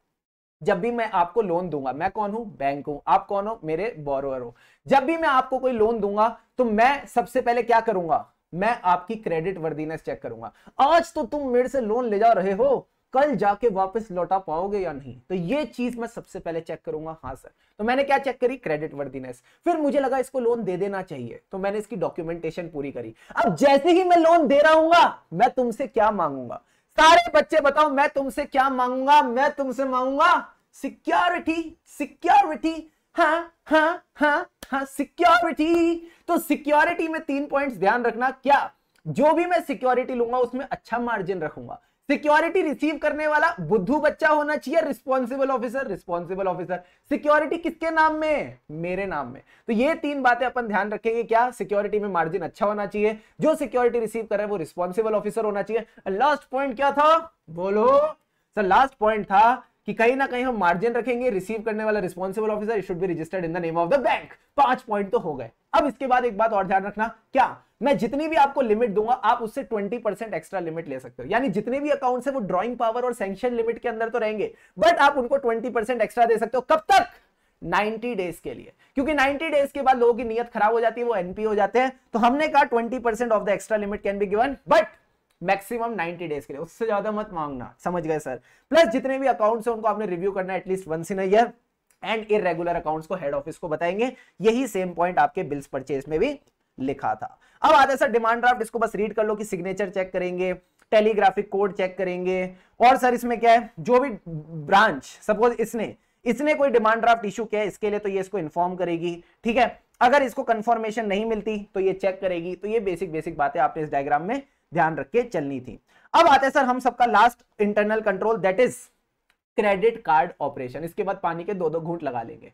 जब भी मैं आपको लोन दूंगा मैं कौन हूं बैंक हूं आप कौन हो मेरे बोरोवर हो जब भी मैं आपको कोई लोन दूंगा तो मैं सबसे पहले क्या करूंगा मैं आपकी क्रेडिट वर्दीनेस चेक करूंगा आज तो तुम मेरे से लोन ले जा रहे हो कल जाके वापस लौटा पाओगे या नहीं तो ये चीज मैं सबसे पहले चेक करूंगा हाँ सर तो मैंने क्या चेक करी क्रेडिट वर्दीनेस फिर मुझे लगा इसको लोन दे देना चाहिए तो मैंने इसकी डॉक्यूमेंटेशन पूरी करी अब जैसे ही मैं लोन दे रहा हूँ मैं तुमसे क्या मांगूंगा सारे बच्चे बताओ मैं तुमसे क्या मांगूंगा मैं तुमसे मांगूंगा सिक्योरिटी सिक्योरिटी हा हा हा हा सिक्योरिटी तो सिक्योरिटी में तीन पॉइंट्स ध्यान रखना क्या जो भी मैं सिक्योरिटी लूंगा उसमें अच्छा मार्जिन रखूंगा सिक्योरिटी रिसीव करने वाला बुद्धू बच्चा होना चाहिए responsible officer responsible officer security किसके नाम में मेरे नाम में तो ये तीन बातें अपन ध्यान रखेंगे क्या सिक्योरिटी में मार्जिन अच्छा होना चाहिए जो सिक्योरिटी रिसीव करे वो रिस्पॉन्सिबल ऑफिसर होना चाहिए लास्ट पॉइंट क्या था बोलो सर लास्ट पॉइंट था कि कहीं ना कहीं हम मार्जिन रखेंगे रिसीव करने वाला responsible officer should be registered in the name of the bank पांच पॉइंट तो हो गए अब इसके बाद एक बात और ध्यान रखना क्या मैं जितनी भी आपको लिमिट दूंगा आप उससे 20 परसेंट एक्स्ट्रा लिमिट ले सकते हो यानी जितने भी अकाउंट्स है वो ड्रॉइंग पावर और सेंक्शन लिमिट के अंदर तो रहेंगे बट आप उनको 20 परसेंट एक्स्ट्रा दे सकते हो कब तक 90 डेज के लिए क्योंकि 90 डेज के बाद लोगों की नियत खराब हो जाती है वो एनपी हो जाते हैं तो हमने कहा 20 percent of the extra limit can be given but maximum 90 days के लिए उससे ज्यादा मत मांगना समझ गए सर प्लस जितने भी अकाउंट्स हैं उनको आपने रिव्यू करना at least once in year and regular accounts को हेड ऑफिस को बताएंगे यही सेम पॉइंट आपके बिल्स परचेज में भी लिखा था अब आता है सर डिमांड ड्राफ्ट इसको बस रीड कर लो कि सिग्नेचर चेक करेंगे टेलीग्राफिक कोड चेक करेंगे और सर इसमें क्या है जो भी ब्रांच सपोज इसने इसने कोई डिमांड ड्राफ्ट इशू किया इसके लिए तो ये इसको इन्फॉर्म करेगी ठीक है अगर इसको कंफर्मेशन नहीं मिलती तो ये चेक करेगी तो ये बेसिक बेसिक बातें आपने इस डायग्राम में ध्यान रख के चलनी थी अब आते हैं सर हम सबका last internal control that is credit card operation इसके बाद पानी के दो दो घूट लगा लेंगे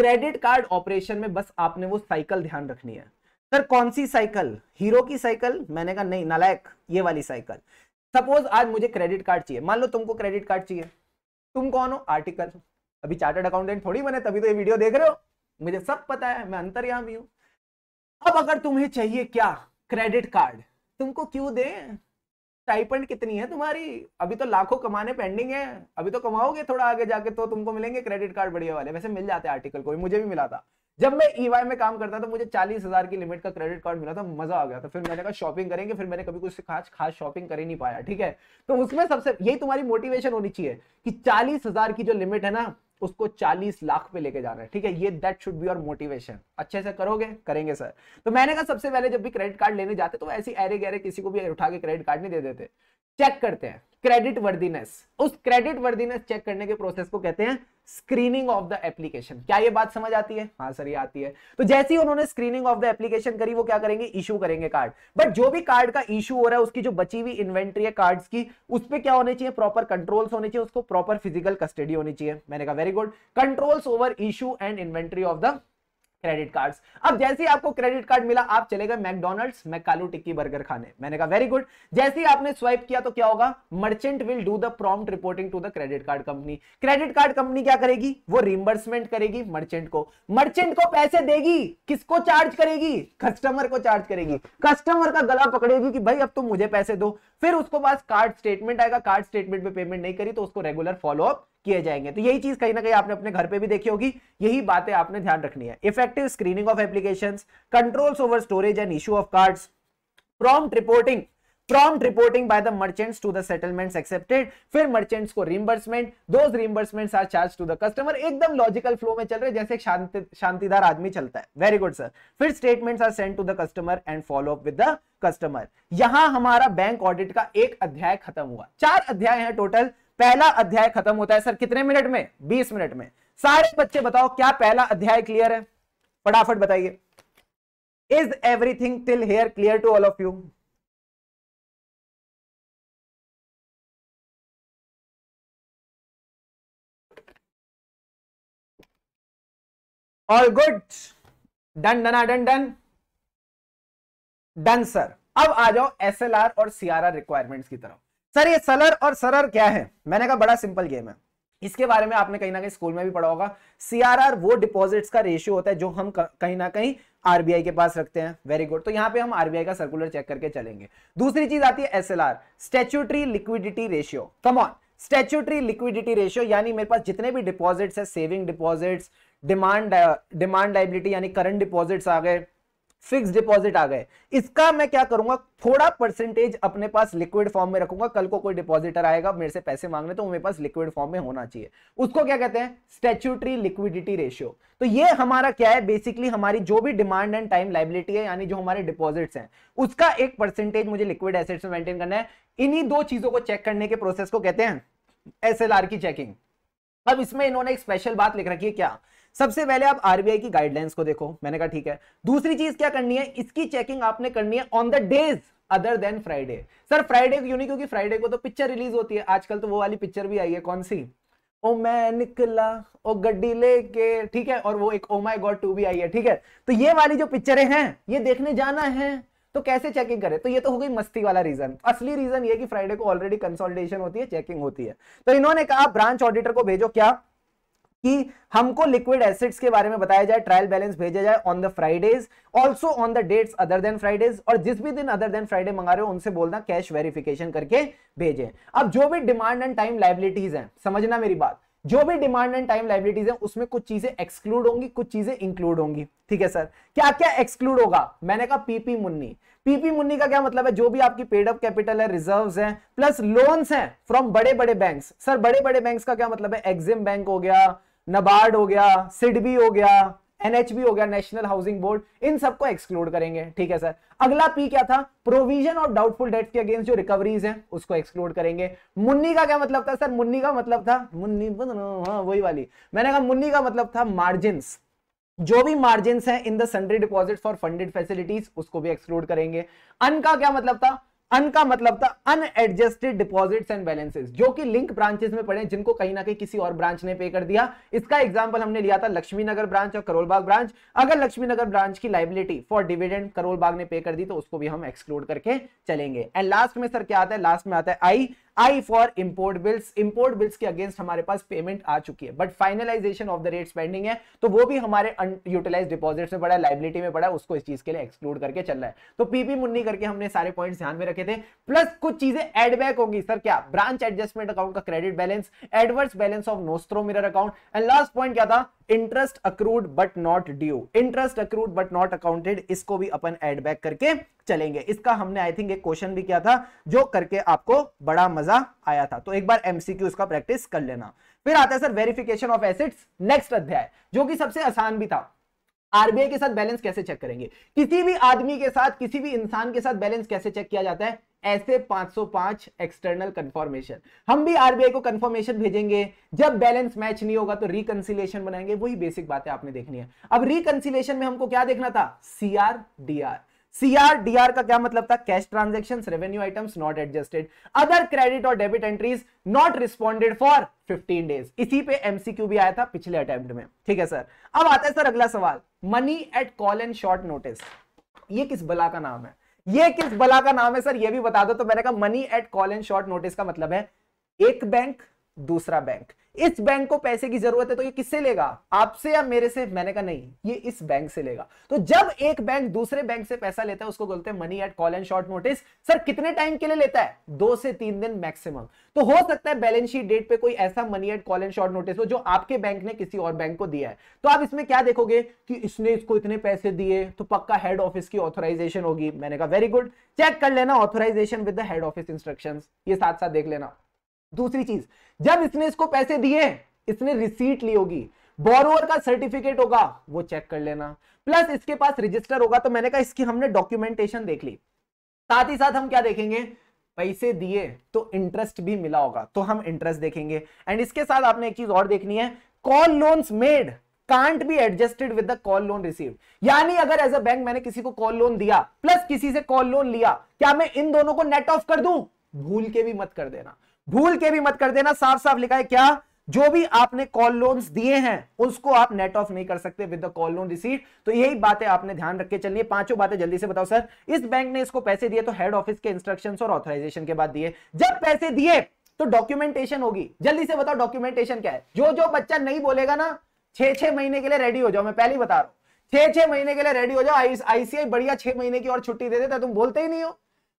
क्रेडिट कार्ड ऑपरेशन में बस आपने वो साइकिल ध्यान रखनी है सर कौन सी साइकिल हीरो की साइकिल मैंने कहा नहीं नालायक ये वाली साइकिल सपोज आज मुझे क्रेडिट कार्ड चाहिए मान लो तुमको क्रेडिट कार्ड चाहिए तुम कौन हो आर्टिकल अभी चार्टर्ड अकाउंटेंट थोड़ी बने तभी तो ये वीडियो देख रहे हो मुझे सब पता है मैं अंतर यहां भी हूं अब अगर तुम्हें चाहिए क्या क्रेडिट कार्ड तुमको क्यों दे स्टाइपेंड कितनी है तुम्हारी अभी तो लाखों कमाने पेंडिंग है अभी तो कमाओगे थोड़ा आगे जाके तो तुमको मिलेंगे क्रेडिट कार्ड बढ़िया वाले वैसे मिल जाते आर्टिकल को मुझे भी मिला था जब मैं ईवाई e में काम करता तो मुझे चालीस हजार की लिमिट का क्रेडिट कार्ड मिला था मजा आ गया था फिर मैंने कहा शॉपिंग करेंगे फिर मैंने कभी कुछ खास खास शॉपिंग कर ही नहीं पाया ठीक है तो उसमें सबसे यही तुम्हारी मोटिवेशन होनी चाहिए कि चालीस हजार की जो लिमिट है ना उसको 40 लाख पे लेके जाना है ठीक है ये दैट शुड बी और मोटिवेशन अच्छे से करोगे करेंगे सर तो मैंने कहा सबसे पहले जब भी क्रेडिट कार्ड लेने जाते तो ऐसी एरे गहरे किसी को भी उठा के क्रेडिट कार्ड नहीं दे देते चेक करते हैं क्रेडिट वर्दीनेस उस क्रेडिट वर्दीनेस चेक करने के प्रोसेस को कहते हैं स्क्रीनिंग ऑफ द एप्लीकेशन क्या ये बात समझ आती है हाँ सर ये आती है तो जैसे ही उन्होंने स्क्रीनिंग ऑफ द एप्लीकेशन करी वो क्या करेंगे इशू करेंगे कार्ड बट जो भी कार्ड का इशू हो रहा है उसकी जो बची हुई इन्वेंट्री है कार्ड की उस पर क्या होने चाहिए प्रॉपर कंट्रोल्स होने चाहिए उसको प्रॉपर फिजिकल कस्टडी होनी चाहिए मैंने कहा very good controls over issue and inventory of the credit cards अब जैसे ही आपको क्रेडिट कार्ड मिला आप चले गए मैकडोनल्ड्स मैं कालू टिक्की बर्गर खाने मैंने कहा वेरी गुड जैसे ही आपने स्वाइप किया तो क्या होगा merchant will do the prompt reporting to the credit card company credit card company क्या करेगी वो रिइंबर्समेंट करेगी मर्चेंट को मर्चेंट को पैसे देगी किसको चार्ज करेगी कस्टमर को चार्ज करेगी कस्टमर का गला पकड़ेगी कि भाई अब तुम मुझे पैसे दो फिर उसको पास कार्ड स्टेटमेंट आएगा कार्ड स्टेटमेंट पे पेमेंट नहीं करी तो उसको रेगुलर फॉलोअप किए जाएंगे तो यही चीज कहीं ना कहीं आपने अपने घर पे भी देखी होगी यही बातें आपने ध्यान रखनी है effective screening of application controls over storage and issue of cards prompt reporting prompt reporting by the merchants to the settlements accepted फिर मर्चेंट्स को reimbursement those reimbursements are charge to the customer एकदम लॉजिकल फ्लो में चल रहे जैसे एक शांति शांतिदार आदमी चलता है वेरी गुड सर फिर statements are send to the customer and follow up with customer यहां हमारा बैंक ऑडिट का एक अध्याय खत्म हुआ चार अध्याय है टोटल पहला अध्याय खत्म होता है सर कितने मिनट में बीस मिनट में सारे बच्चे बताओ क्या पहला अध्याय क्लियर है फटाफट बताइए is everything till here clear to all of you all good done डना डन डन डन सर अब आ जाओ एसएलआर और सीआरआर रिक्वायरमेंट्स की तरफ सर ये सलर और सरर क्या है मैंने कहा बड़ा सिंपल गेम है इसके बारे में आपने कहीं ना कहीं स्कूल में भी पढ़ा होगा सीआरआर वो डिपॉजिट्स का रेशियो होता है जो हम कहीं ना कहीं आरबीआई के पास रखते हैं वेरी गुड तो यहां पे हम आरबीआई का सर्कुलर चेक करके चलेंगे दूसरी चीज आती है SLR statutory liquidity ratio come on statutory liquidity ratio यानी मेरे पास जितने भी डिपॉजिट्स है saving deposits demand demand liability यानी करंट डिपॉजिट्स आ गए फिक्स डिपॉजिट आ गए इसका मैं क्या करूंगा थोड़ा परसेंटेज अपने पास लिक्विड फॉर्म में रखूंगा कल को कोई डिपॉजिटर आएगा मेरे से पैसे मांगने तो मेरे पास लिक्विड फॉर्म में होना चाहिए उसको क्या कहते हैं स्टेच्यूटरी लिक्विडिटी रेशियो तो ये हमारा क्या है बेसिकली हमारी जो भी डिमांड एंड टाइम लाइबिलिटी है यानी जो हमारे डिपॉजिट्स है उसका एक परसेंटेज मुझे लिक्विड एसेट्स में मेंटेन करना है इन्हीं दो चीजों को चेक करने के प्रोसेस को कहते हैं एस की चेकिंग अब इसमें इन्होंने एक स्पेशल बात लिख रखी है क्या सबसे पहले आप आरबीआई की गाइडलाइंस को देखो मैंने कहा ठीक है दूसरी चीज क्या करनी है इसकी चेकिंग आपने करनी है on the days other than Friday sir Friday क्यों नहीं क्योंकि फ्राइडे को तो पिक्चर रिलीज होती है आजकल तो वो वाली पिक्चर भी आई है कौन सी ओ मैं निकला ओ गड्डी लेके ठीक है और वो एक ओ माई गॉड टू भी आई है ठीक है तो ये वाली जो पिक्चरें हैं ये देखने जाना है तो कैसे चेकिंग करें तो ये तो हो गई मस्ती वाला रीजन असली रीजन ये कि फ्राइडे को ऑलरेडी कंसोलिडेशन होती है चेकिंग होती है तो इन्होंने कहा ब्रांच ऑडिटर को भेजो क्या कि हमको लिक्विड एसिड्स के बारे में बताया जाए ट्रायल बैलेंस भेजा जाए on the Fridays also on the dates other than Fridays और जिस भी दिन अदर देन फ्राइडे मंगा रहे हो उनसे बोलना कैश वेरिफिकेशन करके भेजें अब जो भी डिमांड एंड टाइम लाइबिलिटीज हैं समझना मेरी बात जो भी डिमांड एंड टाइम लाइबिलिटीज है उसमें कुछ चीजें एक्सक्लूड होंगी कुछ चीजें इंक्लूड होंगी ठीक है सर क्या क्या एक्सक्लूड होगा मैंने कहा पीपी मुन्नी पीपी मुन्नी का क्या मतलब है जो भी आपकी पेड अप कैपिटल है रिजर्व्स हैं प्लस लोन्स हैं फ्रॉम बड़े बड़े बैंक्स सर बड़े बड़े बैंक्स का क्या मतलब है एग्जिम बैंक हो गया नबार्ड हो गया सिडबी हो गया एनएचबी हो गया नेशनल हाउसिंग बोर्ड इन सबको एक्सक्लूड करेंगे ठीक है सर अगला पी क्या था प्रोविजन ऑफ डाउटफुल डेट के अगेंस्ट जो रिकवरीज हैं उसको एक्सक्लूड करेंगे मुन्नी का क्या मतलब था सर मुन्नी का मतलब था मुन्नी हाँ, वही वाली मैंने कहा मुन्नी का मतलब था मार्जिन जो भी मार्जिन है in the sundry deposit for funded facilities उसको भी एक्सक्लूड करेंगे अन का क्या मतलब था अन का मतलब था अनएडजस्टेड डिपॉजिट्स एंड बैलेंसेस जो कि लिंक ब्रांचेस में पड़े जिनको कहीं ना कहीं किसी और ब्रांच ने पे कर दिया इसका एग्जांपल हमने लिया था लक्ष्मी नगर ब्रांच और करोलबाग ब्रांच अगर लक्ष्मी नगर ब्रांच की लाइबिलिटी फॉर डिविडेंड करोलबाग ने पे कर दी तो उसको भी हम एक्सक्लूड करके चलेंगे एंड लास्ट में सर क्या आता है लास्ट में आता है I I for import bills import bills के अगेंस्ट हमारे पास पेमेंट आ चुकी है but finalisation of the rates pending है तो वो भी हमारे अनयूटिलाइज डिपॉजिट में पड़ा लाइबिलिटी में पड़ा उसको इस चीज के लिए एक्सक्लूड करके चल रहा है तो पीपी मुन्नी करके हमने सारे पॉइंट ध्यान में रखे थे प्लस कुछ चीजें एडबैक होंगी सर क्या ब्रांच एडजस्टमेंट अकाउंट का credit balance adverse balance of nostro mirror account and last point क्या था interest accrued but not due interest accrued but not accounted इसको भी अपन एड बैक करके चलेंगे इसका हमने आई थिंक एक क्वेश्चन भी किया था जो करके आपको बड़ा मजा आया था तो एक बार एमसीक्यू उसका प्रैक्टिस कर लेना फिर आता है sir verification of assets next अध्याय जो कि सबसे आसान भी था आरबीआई के साथ बैलेंस कैसे चेक करेंगे किसी भी आदमी के साथ किसी भी इंसान के साथ बैलेंस कैसे चेक किया जाता है ऐसे 505 एक्सटर्नल कंफर्मेशन हम भी आरबीआई को कंफर्मेशन भेजेंगे जब बैलेंस मैच नहीं होगा तो रिकनसिलेशन बनाएंगे वही बेसिक बातें आपने देखनी है अब रिकनसिलेशन में हमको क्या देखना था सीआरडीआर सीआरडीआर का क्या मतलब था cash transaction revenue items not adjusted other credit और debit entries not responded for 15 days इसी पे एमसीक्यू भी आया था पिछले अटेम्प्ट में ठीक है सर अब आता है सर अगला सवाल money at call and short notice ये किस बला का नाम है ये किस बला का नाम है सर ये भी बता दो तो मैंने कहा money at call and short notice का मतलब है एक बैंक दूसरा बैंक इस बैंक को पैसे की जरूरत है तो ये किससे लेगा आपसे या मेरे से मैंने कहा नहीं ये इस बैंक से लेगा तो जब एक बैंक दूसरे बैंक से पैसा लेता है उसको बोलते हैं money at call and short notice sir कितने टाइम के लिए लेता है दो से तीन दिन मैक्सिमम तो हो सकता है बैलेंस शीट डेट पे कोई ऐसा money at call and short notice हो जो आपके बैंक ने किसी और बैंक को दिया है तो आप इसमें क्या देखोगे कि इसने इसको इतने पैसे दिए तो पक्का हेड ऑफिस की ऑथोराइजेशन होगी मैंने कहा वेरी गुड चेक कर लेना authorisation with the head office instructions ये साथ साथ देख लेना दूसरी चीज जब इसने इसको पैसे दिए इसने रिसीट ली होगी बोरोवर का सर्टिफिकेट होगा वो चेक कर लेना प्लस इसके पास रजिस्टर होगा तो मैंने कहा इसकी हमने डॉक्यूमेंटेशन देख ली साथ ही साथ हम क्या देखेंगे पैसे दिए तो इंटरेस्ट भी मिला होगा तो हम इंटरेस्ट देखेंगे एंड इसके साथ आपने एक चीज और देखनी है call loan made can't be adjusted with the call loan receive यानी अगर एज अ बैंक मैंने किसी को कॉल लोन दिया प्लस किसी से कॉल लोन लिया क्या मैं इन दोनों को नेट ऑफ कर दू भूल के भी मत कर देना भूल के भी मत कर देना साफ साफ लिखा है क्या जो भी आपने कॉल लोन्स दिए हैं उसको आप नेट ऑफ नहीं कर सकते with the call loan receipt तो यही बातें आपने ध्यान रख के चलनी है पांचों बातें जल्दी से बताओ सर इस बैंक ने इसको पैसे दिए तो हेड ऑफिस के इंस्ट्रक्शंस और ऑथराइजेशन के बाद दिए जब पैसे दिए तो डॉक्यूमेंटेशन होगी जल्दी से बताओ डॉक्यूमेंटेशन क्या है जो जो बच्चा नहीं बोलेगा ना छह छह महीने के लिए रेडी हो जाओ मैं पहले ही बता रहा हूं छह छह महीने के लिए रेडी हो जाओ आईसीआई बढ़िया छह महीने की और छुट्टी दे देता तुम बोलते ही नहीं हो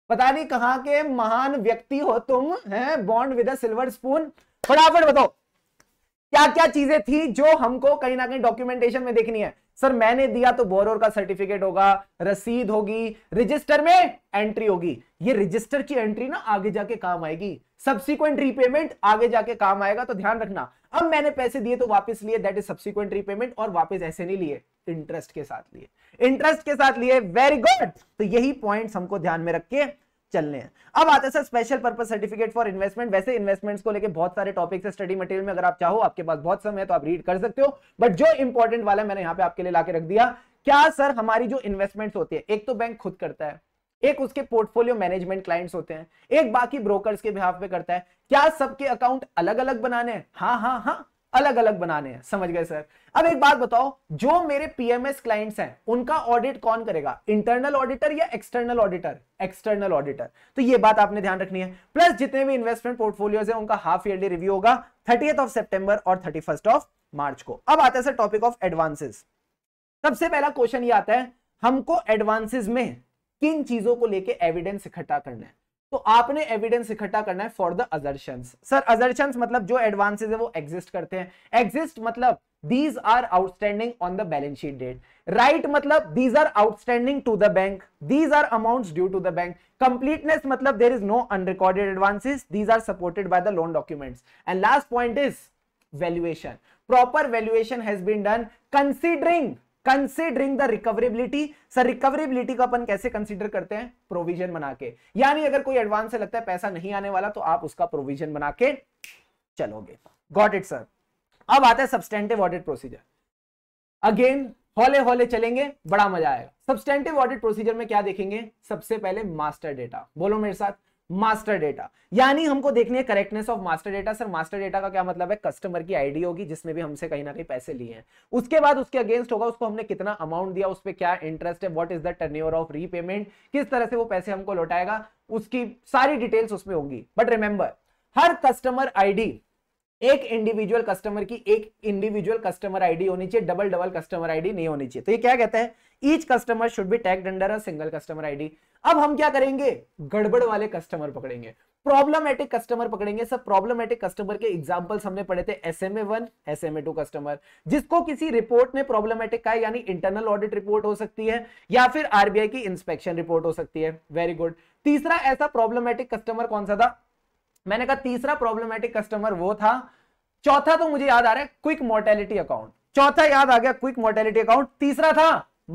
पता नहीं कहां के महान व्यक्ति हो तुम हैं बॉन्ड विद सिल्वर स्पून फटाफट बताओ क्या क्या चीजें थी जो हमको कहीं ना कहीं डॉक्यूमेंटेशन में देखनी है सर मैंने दिया तो बोरोर का सर्टिफिकेट होगा रसीद होगी रजिस्टर में एंट्री होगी ये रजिस्टर की एंट्री ना आगे जाके काम आएगी सब्सिक्वेंट रीपेमेंट आगे जाके काम आएगा तो ध्यान रखना अब मैंने पैसे दिए तो वापस लिए दैट इज सब्सिक्वेंट रीपेमेंट और वापस ऐसे नहीं लिए इंटरेस्ट के साथ लिए इंटरेस्ट के साथ लिए वेरी गुड तो यही पॉइंट हमको ध्यान में रखिए चलने हैं अब आता है sir special purpose certificate for investment वैसे इन्वेस्टमेंट्स को लेके बहुत सारे टॉपिक्स है स्टडी मटेरियल में अगर आप चाहो आपके पास बहुत समय है तो आप रीड कर सकते हो बट जो इंपॉर्टेंट वाला मैंने यहाँ पे आपके लिए लाके रख दिया क्या सर हमारी जो इन्वेस्टमेंट होती है एक तो बैंक खुद करता है एक उसके पोर्टफोलियो मैनेजमेंट क्लाइंट्स होते हैं एक बाकी ब्रोकर्स के बिहाफ पे करता है क्या सबके अकाउंट अलग अलग बनाने हैं हाँ हाँ हाँ अलग अलग बनाने हैं समझ गए सर अब एक बात बताओ जो मेरे पीएमएस क्लाइंट्स हैं उनका ऑडिट कौन करेगा इंटरनल ऑडिटर या एक्सटर्नल ऑडिटर एक्सटर्नल ऑडिटर तो ये बात आपने ध्यान रखनी है प्लस जितने भी इन्वेस्टमेंट पोर्टफोलियोज है उनका हाफ ईयरली रिव्यू होगा थर्टी ऑफ सेप्टेंबर और थर्टी ऑफ मार्च को अब आता है सर टॉपिक ऑफ एडवांसेस सबसे पहला क्वेश्चन ये आता है हमको एडवांसेस में किन चीजों को लेके एविडेंस इकट्ठा करना है तो आपने एविडेंस इकट्ठा करना है for the assertions sir assertions मतलब जो एडवांसेस है वो एग्जिस्ट करते हैं एग्जिस्ट मतलब these are outstanding on the balance sheet date right मतलब these are outstanding to the bank these are amounts due to the bank completeness matlab there is no unrecorded advances these are supported by the loan documents and last point is valuation proper valuation has been done considering considering the recoverability sir recoverability को अपन कैसे कंसिडर करते हैं प्रोविजन बना के यानी अगर कोई एडवांस से लगता है पैसा नहीं आने वाला तो आप उसका प्रोविजन बना के चलोगे गॉट इट सर अब आता है सब्सटेंटिव ऑडिट प्रोसीजर अगेन हौले हौले चलेंगे बड़ा मजा आएगा सब्सटेंटिव ऑडिट प्रोसीजर में क्या देखेंगे सबसे पहले मास्टर डेटा बोलो मेरे साथ मास्टर डेटा यानी हमको देखने है correctness of master data sir master data का क्या मतलब है कस्टमर की आईडी होगी जिसने भी हमसे कहीं ना कहीं पैसे लिए हैं उसके बाद उसके अगेंस्ट होगा उसको हमने कितना अमाउंट दिया उस पर क्या इंटरेस्ट है what is the term of repayment किस तरह से वो पैसे हमको लौटाएगा उसकी सारी डिटेल्स उसमें होंगी बट रिमेंबर हर कस्टमर आईडी एक इंडिविजुअल कस्टमर की एक इंडिविजुअल कस्टमर आईडी होनी चाहिए डबल डबल कस्टमर आईडी नहीं होनी चाहिए तो ये क्या कहता है each customer should be tag under a single customer ID अब हम क्या करेंगे गड़बड़ वाले कस्टमर पकड़ेंगे प्रॉब्लमेटिक कस्टमर पकड़ेंगे सब प्रॉब्लमेटिक कस्टमर के एग्जाम्पल्स हमने पढ़े थे S M A one S M A two customer जिसको किसी रिपोर्ट ने प्रॉब्लमेटिक का यानी इंटरनल ऑडिट रिपोर्ट हो सकती है या फिर आरबीआई की इंस्पेक्शन रिपोर्ट हो सकती है वेरी गुड तीसरा ऐसा प्रॉब्लमेटिक कस्टमर कौन सा था मैंने कहा तीसरा प्रॉब्लमेटिक कस्टमर वो था चौथा तो मुझे याद आ रहा है क्विक मोर्टेलिटी अकाउंट चौथा याद आ गया क्विक मोर्टेलिटी अकाउंट तीसरा था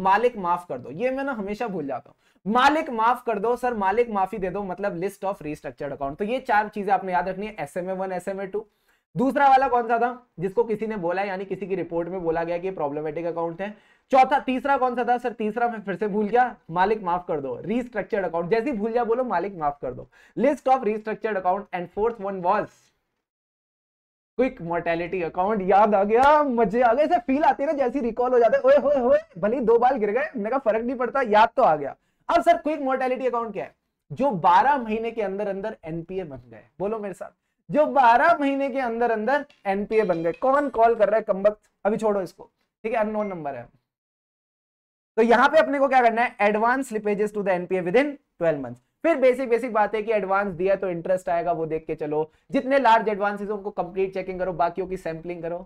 मालिक माफ कर दो ये मैं ना हमेशा भूल जाता हूँ मालिक माफ कर दो सर मालिक माफी दे दो मतलब लिस्ट ऑफ रिस्ट्रक्चर्ड अकाउंट तो ये चार चीजें आपने याद रखनी है S M A one S M A two दूसरा वाला कौन सा था जिसको किसी ने बोला यानी किसी की रिपोर्ट में बोला गया कि प्रॉब्लमेटिक अकाउंट है चौथा तीसरा कौन सा था सर तीसरा मैं फिर से भूल गया मालिक माफ कर दो रीस्ट्रक्चर्ड अकाउंट जैसे ही भूल गया बोलो मालिक माफ कर दो list of restructured account and fourth one was quick mortality account याद आ गया मजे आ गए ऐसे फील आते ना जैसे रिकॉल हो जाते ओए होए होए भले दो बाल गिर गए मेरा फर्क नहीं पड़ता याद तो आ गया अब सर क्विक मोर्टेलिटी अकाउंट क्या है जो 12 महीने के अंदर अंदर एनपीए बन गए बोलो मेरे साथ जो 12 महीने के अंदर अंदर एनपीए बन गए कौन कॉल कर रहा है कम्बक अभी छोड़ो इसको ठीक है अननोन नंबर है तो यहां पे अपने को क्या करना है advance slippages to the NPA within twelve month फिर बेसिक बेसिक बात है कि एडवांस दिया तो इंटरेस्ट आएगा वो देख के चलो जितने लार्ज एडवांस उनको कंप्लीट चेकिंग करो बाकियों की सैम्पलिंग करो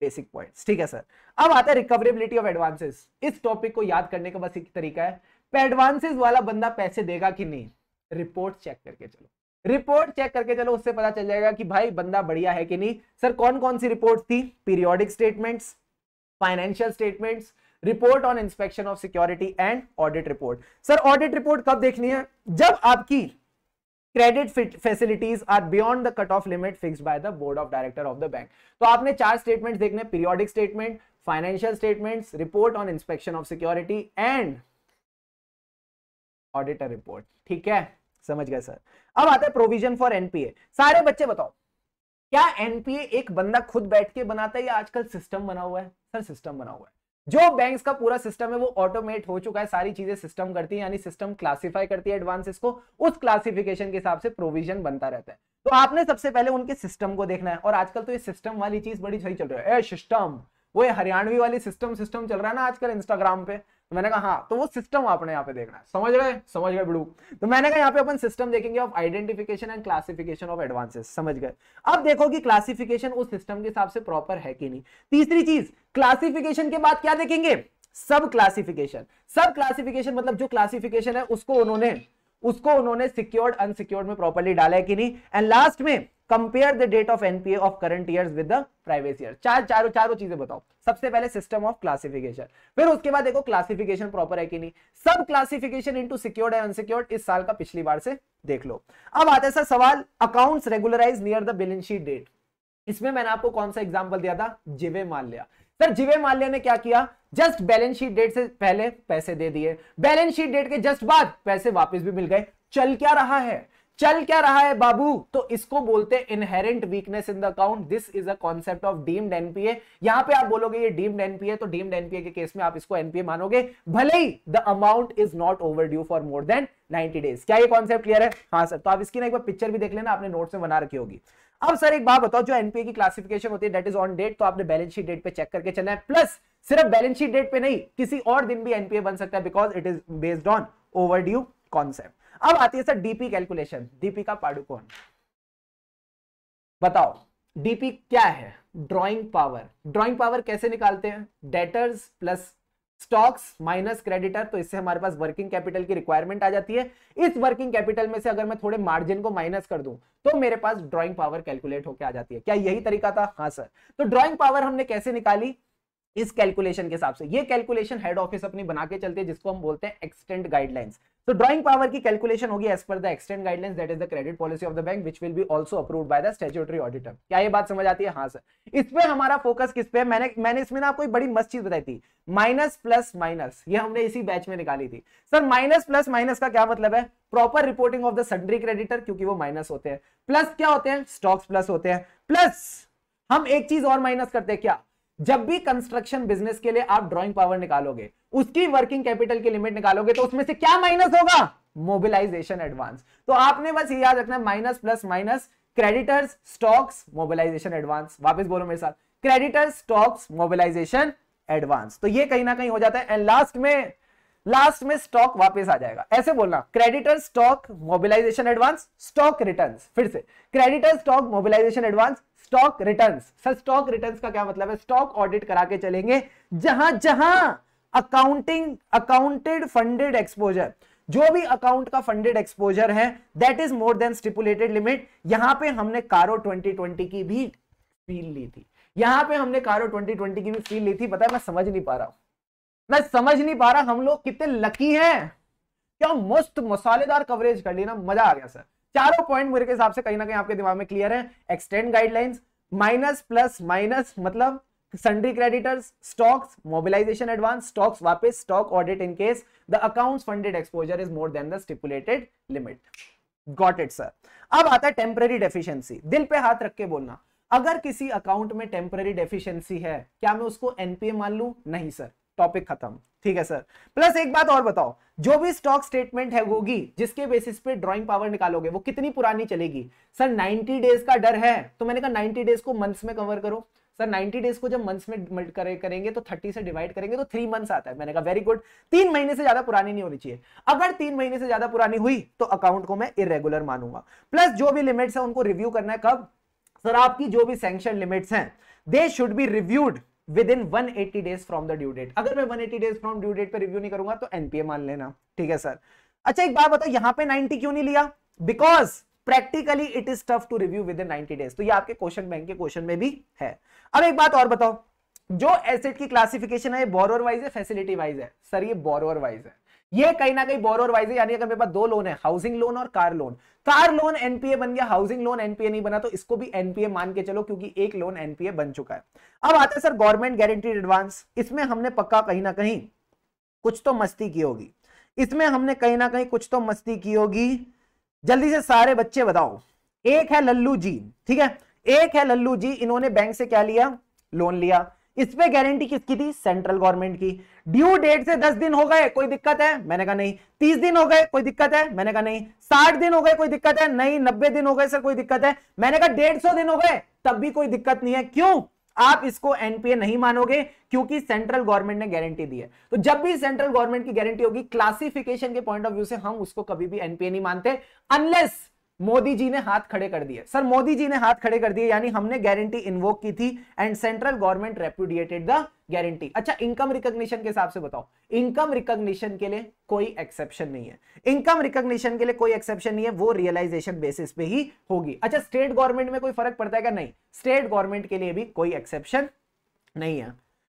बेसिक पॉइंट्स ठीक है सर अब आता है रिकवरेबिलिटी ऑफ एडवांसेस इस टॉपिक को याद करने का बस एक तरीका है एडवांसेस वाला बंदा पैसे देगा कि नहीं रिपोर्ट चेक करके चलो रिपोर्ट चेक करके चलो उससे पता चल जाएगा कि भाई बंदा बढ़िया है कि नहीं सर कौन कौन सी रिपोर्ट थी periodic statements financial statements report on inspection of security and audit report sir audit report कब देखनी है जब आपकी credit facilities are beyond the cut off limit fix by the board of director of the bank तो आपने चार स्टेटमेंट देखने periodic statement financial statement report on inspection of security and auditor report ठीक है समझ गए सर अब आता है प्रोविजन फॉर एनपीए सारे बच्चे बताओ क्या एनपीए एक बंदा खुद बैठ के बनाता है या आजकल सिस्टम बना हुआ है सर सिस्टम बना हुआ है जो बैंक्स का पूरा सिस्टम है वो ऑटोमेट हो चुका है सारी चीजें सिस्टम करती है यानी सिस्टम क्लासिफाई करती है एडवांसेस को उस क्लासिफिकेशन के हिसाब से प्रोविजन बनता रहता है तो आपने सबसे पहले उनके सिस्टम को देखना है और आजकल तो ये सिस्टम वाली चीज बड़ी सही चल रही है सिस्टम वो हरियाणवी वाली सिस्टम सिस्टम चल रहा है ना आजकल इंस्टाग्राम पे तो मैंने कहा हाँ तो वो सिस्टम आपने यहाँ पे देखना है समझ रहे समझ गए बड़ू तो मैंने कहा यहाँ पे अपन सिस्टम देखेंगे of identification and classification of advances समझ गए अब देखो कि क्लासिफिकेशन उस सिस्टम के हिसाब से प्रॉपर है कि नहीं तीसरी चीज क्लासिफिकेशन के बाद क्या देखेंगे सब क्लासिफिकेशन सब क्लासिफिकेशन मतलब जो क्लासिफिकेशन है उसको उन्होंने उसको उन्होंने सिक्योर्ड अनसिक्योर्ड में प्रॉपरली डाला है कि नहीं एंड लास्ट में compare the date of NPA of current year with the year चार चारों चारों चीजें बताओ सबसे पहले सिस्टम ऑफ क्लासिफिकेशन फिर उसके बाद देखो क्लासिफिकेशन प्रॉपर है कि नहीं सब classification into secured and unsecured इस साल का पिछली बार से देख लो अब आता है सर सवाल accounts regularise near the balance sheet date इसमें मैंने आपको कौन सा एग्जाम्पल दिया था जिवे माल्या सर जिवे माल्या ने क्या किया जस्ट बैलेंस शीट डेट से पहले पैसे दे दिए बैलेंस शीट डेट के जस्ट बाद पैसे वापस भी मिल गए चल क्या रहा है चल क्या रहा है बाबू तो इसको बोलते हैं inherent weakness in the account this is a concept of deemed NPA यहां पे आप बोलोगे ये डीम्ड एनपीए तो डीम्ड एनपीए के केस में आप इसको एनपीए मानोगे भले ही the amount is not over due for more than 90 days क्या ये कॉन्सेप्ट क्लियर है हाँ सर तो आप इसकी ना एक बार पिक्चर भी देख लेना आपने नोट्स में बना रखी होगी अब सर एक बात बताओ जो एनपीए की क्लासिफिकेशन होती है डेट इज ऑन डेट तो आपने बैलेंस शीट डेट पे चेक करके चलना है प्लस सिर्फ बैलेंस शीट डेट पे नहीं किसी और दिन भी एनपीए बन सकता है because it is based on due concept अब आती है सर डीपी कैलकुलेशन डीपी का पाडुकोण बताओ डीपी क्या है ड्रॉइंग पावर ड्रॉइंग पावर कैसे निकालते हैं debtors plus stocks minus creditor तो इससे हमारे पास वर्किंग कैपिटल की रिक्वायरमेंट आ जाती है इस वर्किंग कैपिटल में से अगर मैं थोड़े मार्जिन को माइनस कर दूं तो मेरे पास ड्रॉइंग पावर कैलकुलेट होकर आ जाती है क्या यही तरीका था हाँ सर तो ड्रॉइंग पावर हमने कैसे निकाली इस कैलकुलेशन के हिसाब से ये कैलकुलेशन हेड ऑफिस अपनी बना के चलते हैं जिसको हम बोलते हैं एक्सटेंड गाइडलाइंस तो ड्राइंग पावर की कैलकुलेशन होगी as per the extant guidelines that is the credit policy of the bank which will be also approve by the statutory auditor क्या ये बात समझ आती है हाँ सर इस पे हमारा फोकस किस पे है मैंने मैंने इसमें ना कोई बड़ी मस्त चीज बताई थी माइनस प्लस माइनस ये हमने इसी बैच में निकाली थी सर माइनस प्लस माइनस का क्या मतलब है proper reporting of the sundry creditor क्योंकि वो माइनस होते हैं प्लस क्या होते हैं स्टॉक्स प्लस होते हैं प्लस हम एक चीज और माइनस करते हैं क्या जब भी कंस्ट्रक्शन बिजनेस के लिए आप ड्रॉइंग पावर निकालोगे उसकी वर्किंग कैपिटल की लिमिट निकालोगे तो उसमें से क्या माइनस होगा मोबिलाइजेशन एडवांस तो आपने बस ये याद रखना minus plus minus creditors stocks mobilisation advance वापस बोलो मेरे साथ क्रेडिटर्स स्टॉक्स मोबिलाइजेशन एडवांस तो ये कहीं ना कहीं हो जाता है एंड लास्ट में लास्ट में स्टॉक वापस आ जाएगा ऐसे बोलना creditor stock mobilisation advance stock returns फिर से creditor stock mobilisation advance stock returns sir stock returns का क्या मतलब है स्टॉक ऑडिट करा के चलेंगे जहां जहां अकाउंटिंग अकाउंटेड फंडेड एक्सपोजर जो भी अकाउंट का फंडेड एक्सपोजर है that is more than stipulated limit यहां पे हमने कारो 2020 की भी फील ली थी यहां पे हमने कारो 2020 की भी फील ली थी पता है मैं समझ नहीं पा रहा हूं मैं समझ नहीं पा रहा हम लोग कितने लकी हैं क्या मस्त मसालेदार कवरेज कर ली ना मजा आ गया सर चारों पॉइंट मेरे हिसाब से कहीं ना कहीं आपके दिमाग में क्लियर है extant guidelines minus plus minus मतलब sundry creditors stocks mobilisation advance stocks वापस stock audit in case the accounts funded exposure is more than the stipulated limit got it sir अब आता है टेम्पररी डेफिशिएंसी दिल पे हाथ रख के बोलना अगर किसी अकाउंट में टेम्पररी डेफिशिएंसी है क्या मैं उसको एनपीए मान लू नहीं सर टॉपिक खत्म ठीक है सर प्लस एक बात और बताओ जो भी स्टॉक स्टेटमेंट है होगी जिसके बेसिस पे ड्राइंग पावर निकालोगे वो कितनी पुरानी चलेगी सर 90 डेज का डर है तो मैंने कहा 90 डेज को मंथ्स में कवर करो सर 90 डेज को जब मंथ्स में करे, करेंगे तो 30 से डिवाइड करेंगे तो थ्री मंथ्स आता है मैंने कहा वेरी गुड तीन महीने से ज्यादा पुरानी नहीं होनी चाहिए अगर तीन महीने से ज्यादा पुरानी हुई तो अकाउंट को मैं इरेगुलर मानूंगा प्लस जो भी लिमिट्स है उनको रिव्यू करना है कब सर आपकी जो भी सैंक्शन लिमिट्स हैं they should be reviewed within one eighty days from the due date अगर मैं one eighty days from due date पर रिव्यू नहीं करूंगा तो एनपीए मान लेना ठीक है सर अच्छा एक बात बताओ यहां पे नाइनटी क्यों नहीं लिया because practically it is tough to review within ninety days तो ये आपके क्वेश्चन बैंक के क्वेश्चन में भी है अब एक बात और बताओ जो एसेट की क्लासिफिकेशन है बोरोवर वाइज है फैसिलिटी वाइज है सर ये बोरोवर वाइज है ये कहीं ना कहीं बोरोर वाइज यानी अगर मेरे पास दो लोन है हाउसिंग लोन और car loan car loan NPA बन गया हाउसिंग लोन एनपीए नहीं बना तो इसको भी एनपीए मान के चलो क्योंकि एक लोन एनपीए बन चुका है अब आता है सर गवर्नमेंट गारंटी एडवांस इसमें हमने पक्का कहीं ना कहीं कुछ तो मस्ती की होगी इसमें हमने कहीं ना कहीं कुछ तो मस्ती की होगी जल्दी से सारे बच्चे बताओ एक है लल्लू जी ठीक है एक है लल्लू जी इन्होंने बैंक से क्या लिया लोन लिया इस पे गारंटी किसकी थी सेंट्रल गवर्नमेंट की ड्यू डेट से दस दिन हो गए कोई दिक्कत है मैंने कहा नहीं तीस दिन हो गए कोई दिक्कत है मैंने कहा नहीं साठ दिन हो गए कोई दिक्कत है नहीं नब्बे दिन हो गए सर कोई दिक्कत है मैंने कहा डेढ़ सौ दिन हो गए तब भी कोई दिक्कत नहीं है क्यों आप इसको एनपीए नहीं मानोगे क्योंकि सेंट्रल गवर्नमेंट ने गारंटी दी है तो जब भी सेंट्रल गवर्नमेंट की गारंटी होगी क्लासिफिकेशन के पॉइंट ऑफ व्यू से हम उसको कभी भी एनपीए नहीं मानते अनलेस मोदी जी ने हाथ खड़े कर दिए सर मोदी जी ने हाथ खड़े कर दिए यानी हमने गारंटी इन्वोक की थी and central government repudiated the guarantee अच्छा इनकम रिकॉग्निशन के हिसाब से बताओ इनकम रिकॉग्निशन के लिए कोई एक्सेप्शन नहीं है इनकम रिकॉग्निशन के लिए कोई एक्सेप्शन नहीं है वो रियलाइजेशन बेसिस पे ही होगी अच्छा स्टेट गवर्नमेंट में कोई फर्क पड़ता है क्या नहीं स्टेट गवर्नमेंट के लिए भी कोई एक्सेप्शन नहीं है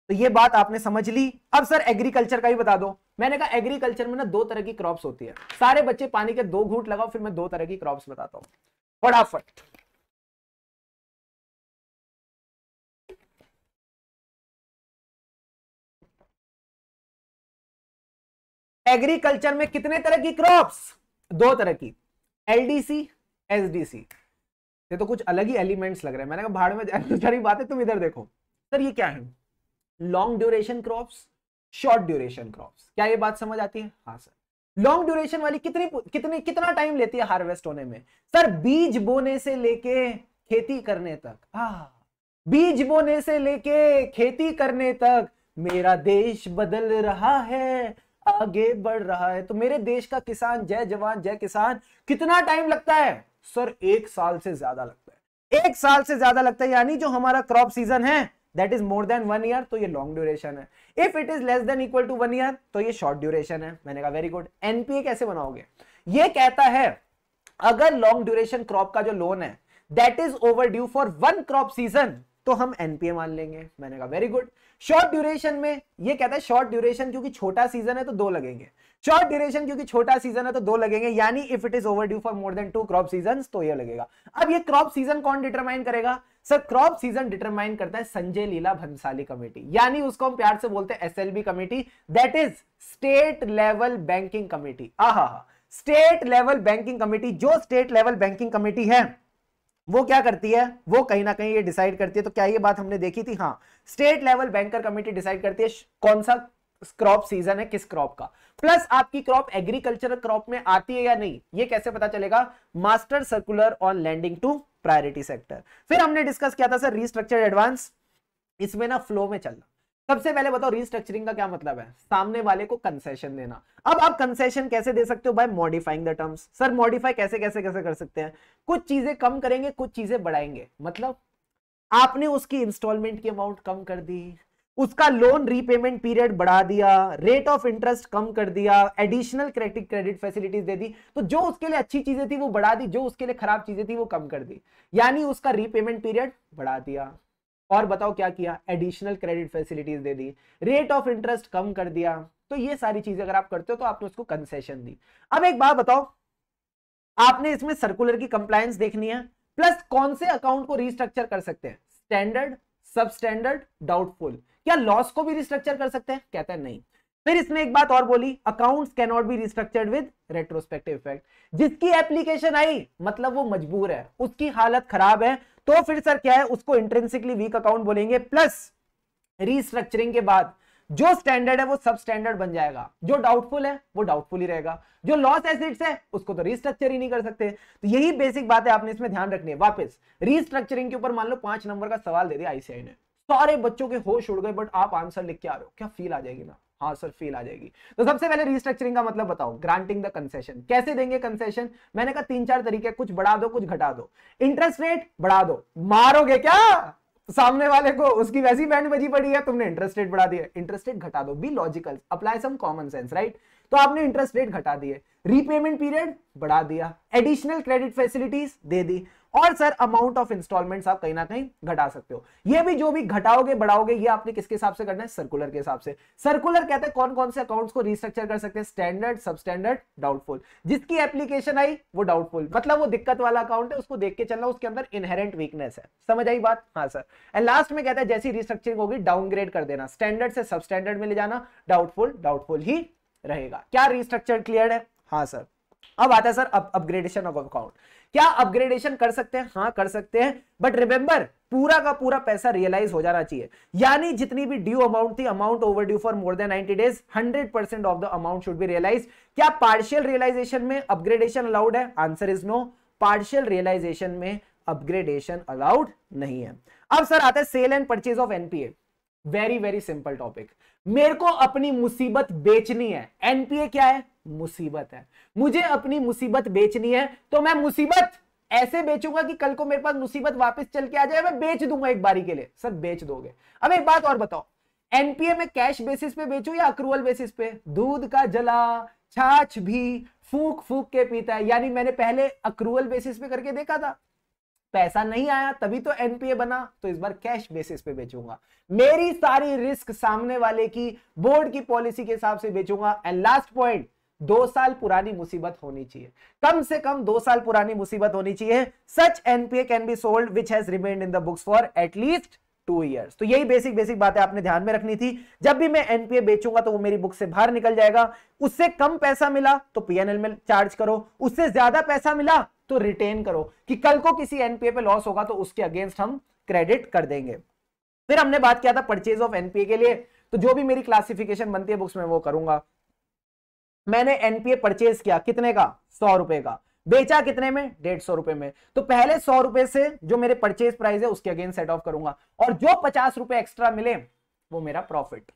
तो ये बात आपने समझ ली अब सर एग्रीकल्चर का ही बता दो मैंने कहा एग्रीकल्चर में ना दो तरह की क्रॉप्स होती है सारे बच्चे पानी के दो घूट लगाओ फिर मैं दो तरह की क्रॉप्स बताता हूं फटाफट एग्रीकल्चर में कितने तरह की क्रॉप्स दो तरह की एलडीसी एसडीसी ये तो कुछ अलग ही एलिमेंट्स लग रहे हैं मैंने कहा भाड़ में बात तो बातें तुम इधर देखो सर ये क्या है long duration crops short duration crop क्या ये बात समझ आती है हाँ सर लॉन्ग ड्यूरेशन वाली कितनी कितने कितना टाइम लेती है हार्वेस्ट होने में सर बीज बोने से लेके खेती करने तक आ हाँ, बीज बोने से लेके खेती करने तक मेरा देश बदल रहा है आगे बढ़ रहा है तो मेरे देश का किसान जय जवान जय किसान कितना टाइम लगता है सर एक साल से ज्यादा लगता है एक साल से ज्यादा लगता है यानी जो हमारा क्रॉप सीजन है that is more than one year तो ये लॉन्ग ड्यूरेशन है if it is less than equal to one year तो ये शॉर्ट ड्यूरेशन है मैंने कहा वेरी गुड एनपीए कैसे बनाओगे ये कहता है अगर लॉन्ग ड्यूरेशन क्रॉप का जो लोन है that is over due for one crop season तो हम एनपीए मान लेंगे मैंने कहा वेरी गुड शॉर्ट ड्यूरेशन में ये कहता है शॉर्ट ड्यूरेशन क्योंकि छोटा सीजन है तो दो लगेंगे शॉर्ट ड्यूरेशन क्योंकि छोटा सीजन है तो दो लगेंगे यानी if it is over due for more than two crop season तो ये लगेगा अब ये क्रॉप सीजन कौन डिटरमाइन करेगा सर क्रॉप सीजन डिटरमाइन करता है संजय लीला भंसाली कमेटी यानी उसको हम प्यार से बोलते हैं SLB committee that is state level banking committee आहा स्टेट लेवल बैंकिंग कमेटी जो स्टेट लेवल बैंकिंग कमेटी है वो क्या करती है वो कहीं ना कहीं ये डिसाइड करती है तो क्या ये बात हमने देखी थी हाँ state level banker committee decide करती है कौन सा क्रॉप सीजन है किस क्रॉप का प्लस आपकी क्रॉप एग्रीकल्चर क्रॉप में आती है या नहीं ये कैसे पता चलेगा master circular on lending to priority sector फिर हमने डिस्कस किया था सर रिस्ट्रक्चर एडवांस इसमें ना फ्लो में चलना सबसे पहले बताओ रिस्ट्रक्चरिंग का क्या मतलब है सामने वाले को कंसेशन देना अब आप कंसेशन कैसे दे सकते हो by modifying the terms sir modify कैसे कैसे कैसे कर सकते हैं कुछ चीजें कम करेंगे कुछ चीजें बढ़ाएंगे मतलब आपने उसकी इंस्टॉलमेंट की अमाउंट कम कर दी उसका लोन रीपेमेंट पीरियड बढ़ा दिया रेट ऑफ इंटरेस्ट कम कर दिया एडिशनल क्रेडिट क्रेडिट फैसिलिटीज दे दी तो जो उसके लिए अच्छी चीजें थी वो बढ़ा दी जो उसके लिए खराब चीजें थी वो कम कर दी यानी उसका रीपेमेंट पीरियड बढ़ा दिया और बताओ क्या किया एडिशनल क्रेडिट फैसिलिटीज दे दी रेट ऑफ इंटरेस्ट कम कर दिया तो ये सारी चीजें अगर आप करते हो तो आपने उसको कंसेशन दी अब एक बात बताओ आपने इसमें सर्कुलर की कंप्लायंस देखनी है प्लस कौन से अकाउंट को रिस्ट्रक्चर कर सकते हैं स्टैंडर्ड सब स्टैंडर्ड डाउटफुल क्या लॉस को भी रिस्ट्रक्चर कर सकते हैं कहता है नहीं फिर इसने एक बात और बोली accounts can not be restructured with retrospective effect जिसकी एप्लीकेशन आई मतलब वो मजबूर है उसकी हालत खराब है तो फिर सर क्या है उसको इंट्रेंसिकली वीक अकाउंट बोलेंगे प्लस रिस्ट्रक्चरिंग के बाद जो स्टैंडर्ड है वो सब स्टैंडर्ड बन जाएगा जो डाउटफुल है वो डाउटफुल ही रहेगा जो लॉस एसिड्स है उसको तो रिस्ट्रक्चर ही नहीं कर सकते तो यही बेसिक बात है आपने इसमें ध्यान रखनी है वापस रिस्ट्रक्चरिंग के ऊपर मान लो पांच नंबर का सवाल दे दिया आईसीआई ने सारे बच्चों के होश उड़ गए बट आप आंसर लिख के आ रहे हो क्या फील आ जाएगी ना हाँ सर फील आ जाएगी तो सबसे पहले रिस्ट्रक्चरिंग का मतलब बताओ ग्रांटिंग द कंसेशन कैसे देंगे कंसेशन मैंने कहा तीन चार तरीके कुछ बढ़ा दो कुछ घटा दो इंटरेस्ट रेट बढ़ा दो मारोगे क्या सामने वाले को उसकी वैसी बैंड बजी पड़ी है तुमने इंटरेस्ट रेट बढ़ा दिया इंटरेस्ट रेट घटा दो be logical apply some common sense right तो आपने इंटरेस्ट रेट घटा दिए रीपेमेंट पीरियड बढ़ा दिया एडिशनल क्रेडिट फैसिलिटीज दे दी और सर अमाउंट ऑफ इंस्टॉलमेंट्स आप कहीं ना कहीं घटा सकते हो ये भी जो भी घटाओगे बढ़ाओगे ये आपने किसके हिसाब से करना है सर्कुलर के हिसाब से सर्कुलर कहते हैं कौन कौन से अकाउंट्स को रिस्ट्रक्चर कर सकते हैं स्टैंडर्ड सब स्टैंडर्ड डाउटफुल जिसकी एप्लीकेशन आई वो डाउटफुल मतलब वो दिक्कत वाला अकाउंट है उसको देख के चलना उसके अंदर इनहेरेंट वीकनेस है समझ आई बात हाँ सर एंड लास्ट में कहता है जैसी रिस्ट्रक्चरिंग होगी डाउनग्रेड कर देना स्टैंडर्ड से सब स्टैंडर्ड में ले जाना डाउटफुल डाउटफुल ही रहेगा क्या रिस्ट्रक्चर क्लियर है हाँ सर अब आता है सर अब अपग्रेडेशन ऑफ अकाउंट क्या अपग्रेडेशन कर सकते हैं हाँ कर सकते हैं बट रिमेंबर पूरा का पूरा पैसा रियलाइज हो जाना चाहिए यानी जितनी भी ड्यू अमाउंट थी amount over due for more than 90 days 100 percent of the amount should be realise क्या पार्शियल रियलाइजेशन में अपग्रेडेशन अलाउड है answer is no partial realisation में अपग्रेडेशन अलाउड नहीं है अब सर आता है sale and purchase of NPA very very simple topic मेरे को अपनी मुसीबत बेचनी है एनपीए क्या है मुसीबत है मुझे अपनी मुसीबत बेचनी है तो मैं मुसीबत ऐसे बेचूंगा कि कल को मेरे पास मुसीबत वापस चल के आ जाए मैं बेच दूंगा एक बारी के लिए सर बेच दोगे अब एक बात और बताओ एनपीए में कैश बेसिस पे बेचू या अक्रूवल बेसिस पे दूध का जला छाछ भी फूक फूक के पीता है यानी मैंने पहले अक्रूवल बेसिस पे करके देखा था पैसा नहीं आया तभी तो एनपीए बना तो इस बार कैश बेसिस पे बेचूंगा मेरी सारी रिस्क सामने वाले की बोर्ड की पॉलिसी के हिसाब से बेचूंगा एंड लास्ट पॉइंट दो साल पुरानी मुसीबत होनी चाहिए कम से कम दो साल पुरानी मुसीबत होनी चाहिए such NPA can be sold which has remained in the books for at least two years तो यही बेसिक बेसिक बातें आपने ध्यान में रखनी थी जब भी मैं एनपीए बेचूंगा तो वो मेरी बुक से बाहर निकल जाएगा उससे कम पैसा मिला तो पीएनएल में चार्ज करो उससे ज्यादा पैसा मिला तो रिटेन करो कि कल को किसी एनपीए पे लॉस होगा तो उसके अगेंस्ट हम क्रेडिट कर देंगे फिर हमने बात किया था परचेज ऑफ एनपीए के लिए तो जो भी मेरी क्लासिफिकेशन बनती है बुक्स में वो करूंगा मैंने एनपीए परचेज किया कितने का सौ रुपए का बेचा कितने में डेढ़ सौ रुपए में तो पहले सौ रुपए से जो मेरे परचेज प्राइस है उसके अगेन सेट ऑफ करूंगा और जो पचास रुपए एक्स्ट्रा मिले वो मेरा प्रॉफिट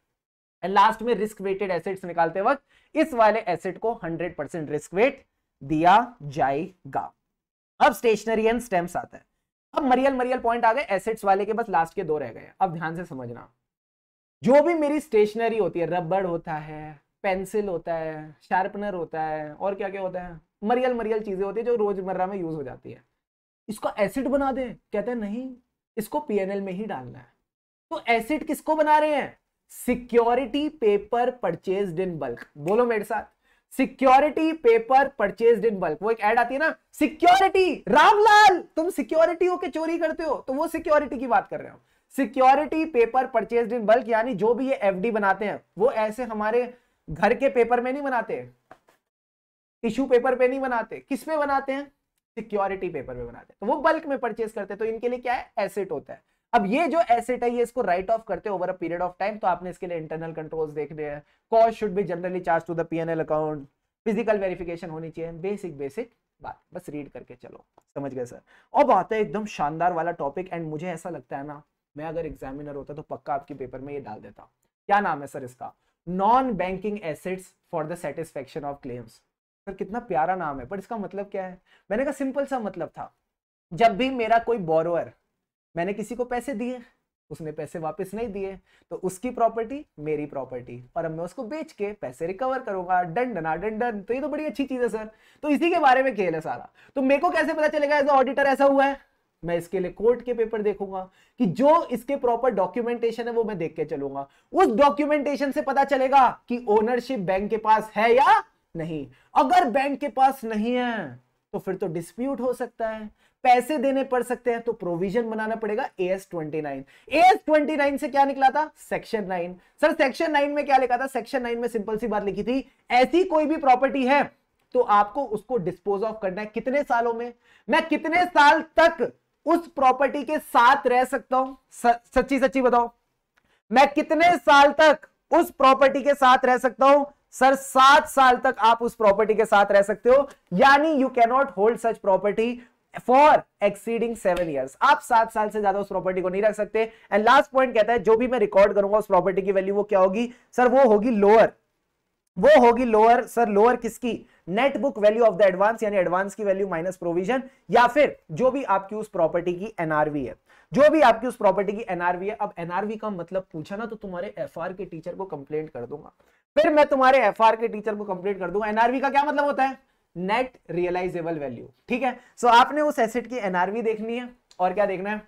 एंड लास्ट में रिस्क वेटेड एसेट्स निकालते वक्त इस वाले एसेट को हंड्रेड परसेंट रिस्क वेट दिया जाएगा अब स्टेशनरी एंड स्टेम्स आता है अब मरियल मरियल पॉइंट आ गए एसेट्स वाले के बस लास्ट के दो रह गए अब ध्यान से समझना जो भी मेरी स्टेशनरी होती है रबड़ होता है पेंसिल होता है शार्पनर होता है और क्या क्या होता है मरियल मरियल चीजें होती है जो रोजमर्रा में यूज हो जाती है इसको एसिड बना दें कहते हैं नहीं इसको पीएनएल में ही डालना है तो एसिड किसको बना रहे हैं security paper purchase in bulk बोलो मेरे साथ security paper purchase in bulk वो एक ऐड आती है ना सिक्योरिटी रामलाल तुम सिक्योरिटी होके चोरी करते हो तो वो सिक्योरिटी की बात कर रहे हो security paper purchase in bulk यानी जो भी ये एफडी बनाते हैं वो ऐसे हमारे घर के पेपर में नहीं बनाते टिश्यू पेपर पे नहीं बनाते किस पे बनाते हैं सिक्योरिटी पेपर पे बनाते हैं तो वो बल्क में परचेज करते हैं तो इनके लिए क्या है एसेट होता है अब ये जो एसेट है ये इसको राइट ऑफ करते over a period of time तो आपने इसके लिए इंटरनल कंट्रोल्स देख देखने हैं cost should be generally charge to the PNL account physical verification होनी चाहिए बेसिक बेसिक बात बस रीड करके चलो समझ गए सर अब आता है एकदम शानदार वाला टॉपिक एंड मुझे ऐसा लगता है ना मैं अगर एग्जामिनर होता तो पक्का आपके पेपर में ये डाल देता क्या नाम है सर इसका non banking assets for the satisfaction of claims sir कितना प्यारा नाम है पर इसका मतलब क्या है मैंने कहा सिंपल सा मतलब था जब भी मेरा कोई बोरोअर मैंने किसी को पैसे दिए उसने पैसे वापस नहीं दिए तो उसकी प्रॉपर्टी मेरी प्रॉपर्टी और अब मैं उसको बेच के पैसे रिकवर करूंगा डन डना डन डन तो ये तो बड़ी अच्छी चीज है सर तो इसी के बारे में खेल है सारा तो मेरे को कैसे पता चलेगा एज ऑडिटर ऐसा हुआ है मैं इसके लिए कोर्ट के पेपर देखूंगा कि जो इसके प्रॉपर डॉक्यूमेंटेशन है वो मैं देख के चलूंगा उस डॉक्यूमेंटेशन से पता चलेगा कि ओनरशिप बैंक के पास है या नहीं अगर बैंक के पास नहीं है तो फिर तो डिस्प्यूट हो सकता है पैसे देने पड़ सकते हैं तो प्रोविजन बनाना पड़ेगा S twenty nine S twenty nine से क्या निकला था section nine sir section nine में क्या लिखा था सेक्शन नाइन में सिंपल सी बात लिखी थी ऐसी कोई भी प्रॉपर्टी है तो आपको उसको डिस्पोज ऑफ करना है कितने सालों में मैं कितने साल तक उस प्रॉपर्टी के साथ रह सकता हूं सच्ची सच्ची बताओ मैं कितने साल तक उस प्रॉपर्टी के साथ रह सकता हूं सर सात साल तक आप उस प्रॉपर्टी के साथ रह सकते हो यानी you cannot hold such property for exceeding seven year आप सात साल से ज्यादा उस प्रॉपर्टी को नहीं रख सकते एंड लास्ट पॉइंट कहता है जो भी मैं रिकॉर्ड करूंगा उस प्रॉपर्टी की वैल्यू वो क्या होगी सर वो होगी लोअर वो होगी लोअर सर लोअर किसकी net book value of the advance यानी एडवांस की वैल्यू माइनस प्रोविजन या फिर जो भी आपकी उस प्रॉपर्टी की एनआरवी है जो भी आपकी उस प्रॉपर्टी की एनआरवी है अब एनआरवी का मतलब पूछा ना तो तुम्हारे एफ के टीचर को कंप्लेंट कर दूंगा फिर मैं तुम्हारे एफ के टीचर को कंप्लेंट कर दूंगा एनआरवी का क्या मतलब होता है नेट रियलाइजेबल वैल्यू ठीक है सो so, आपने उस एसेट की एनआरवी देखनी है और क्या देखना है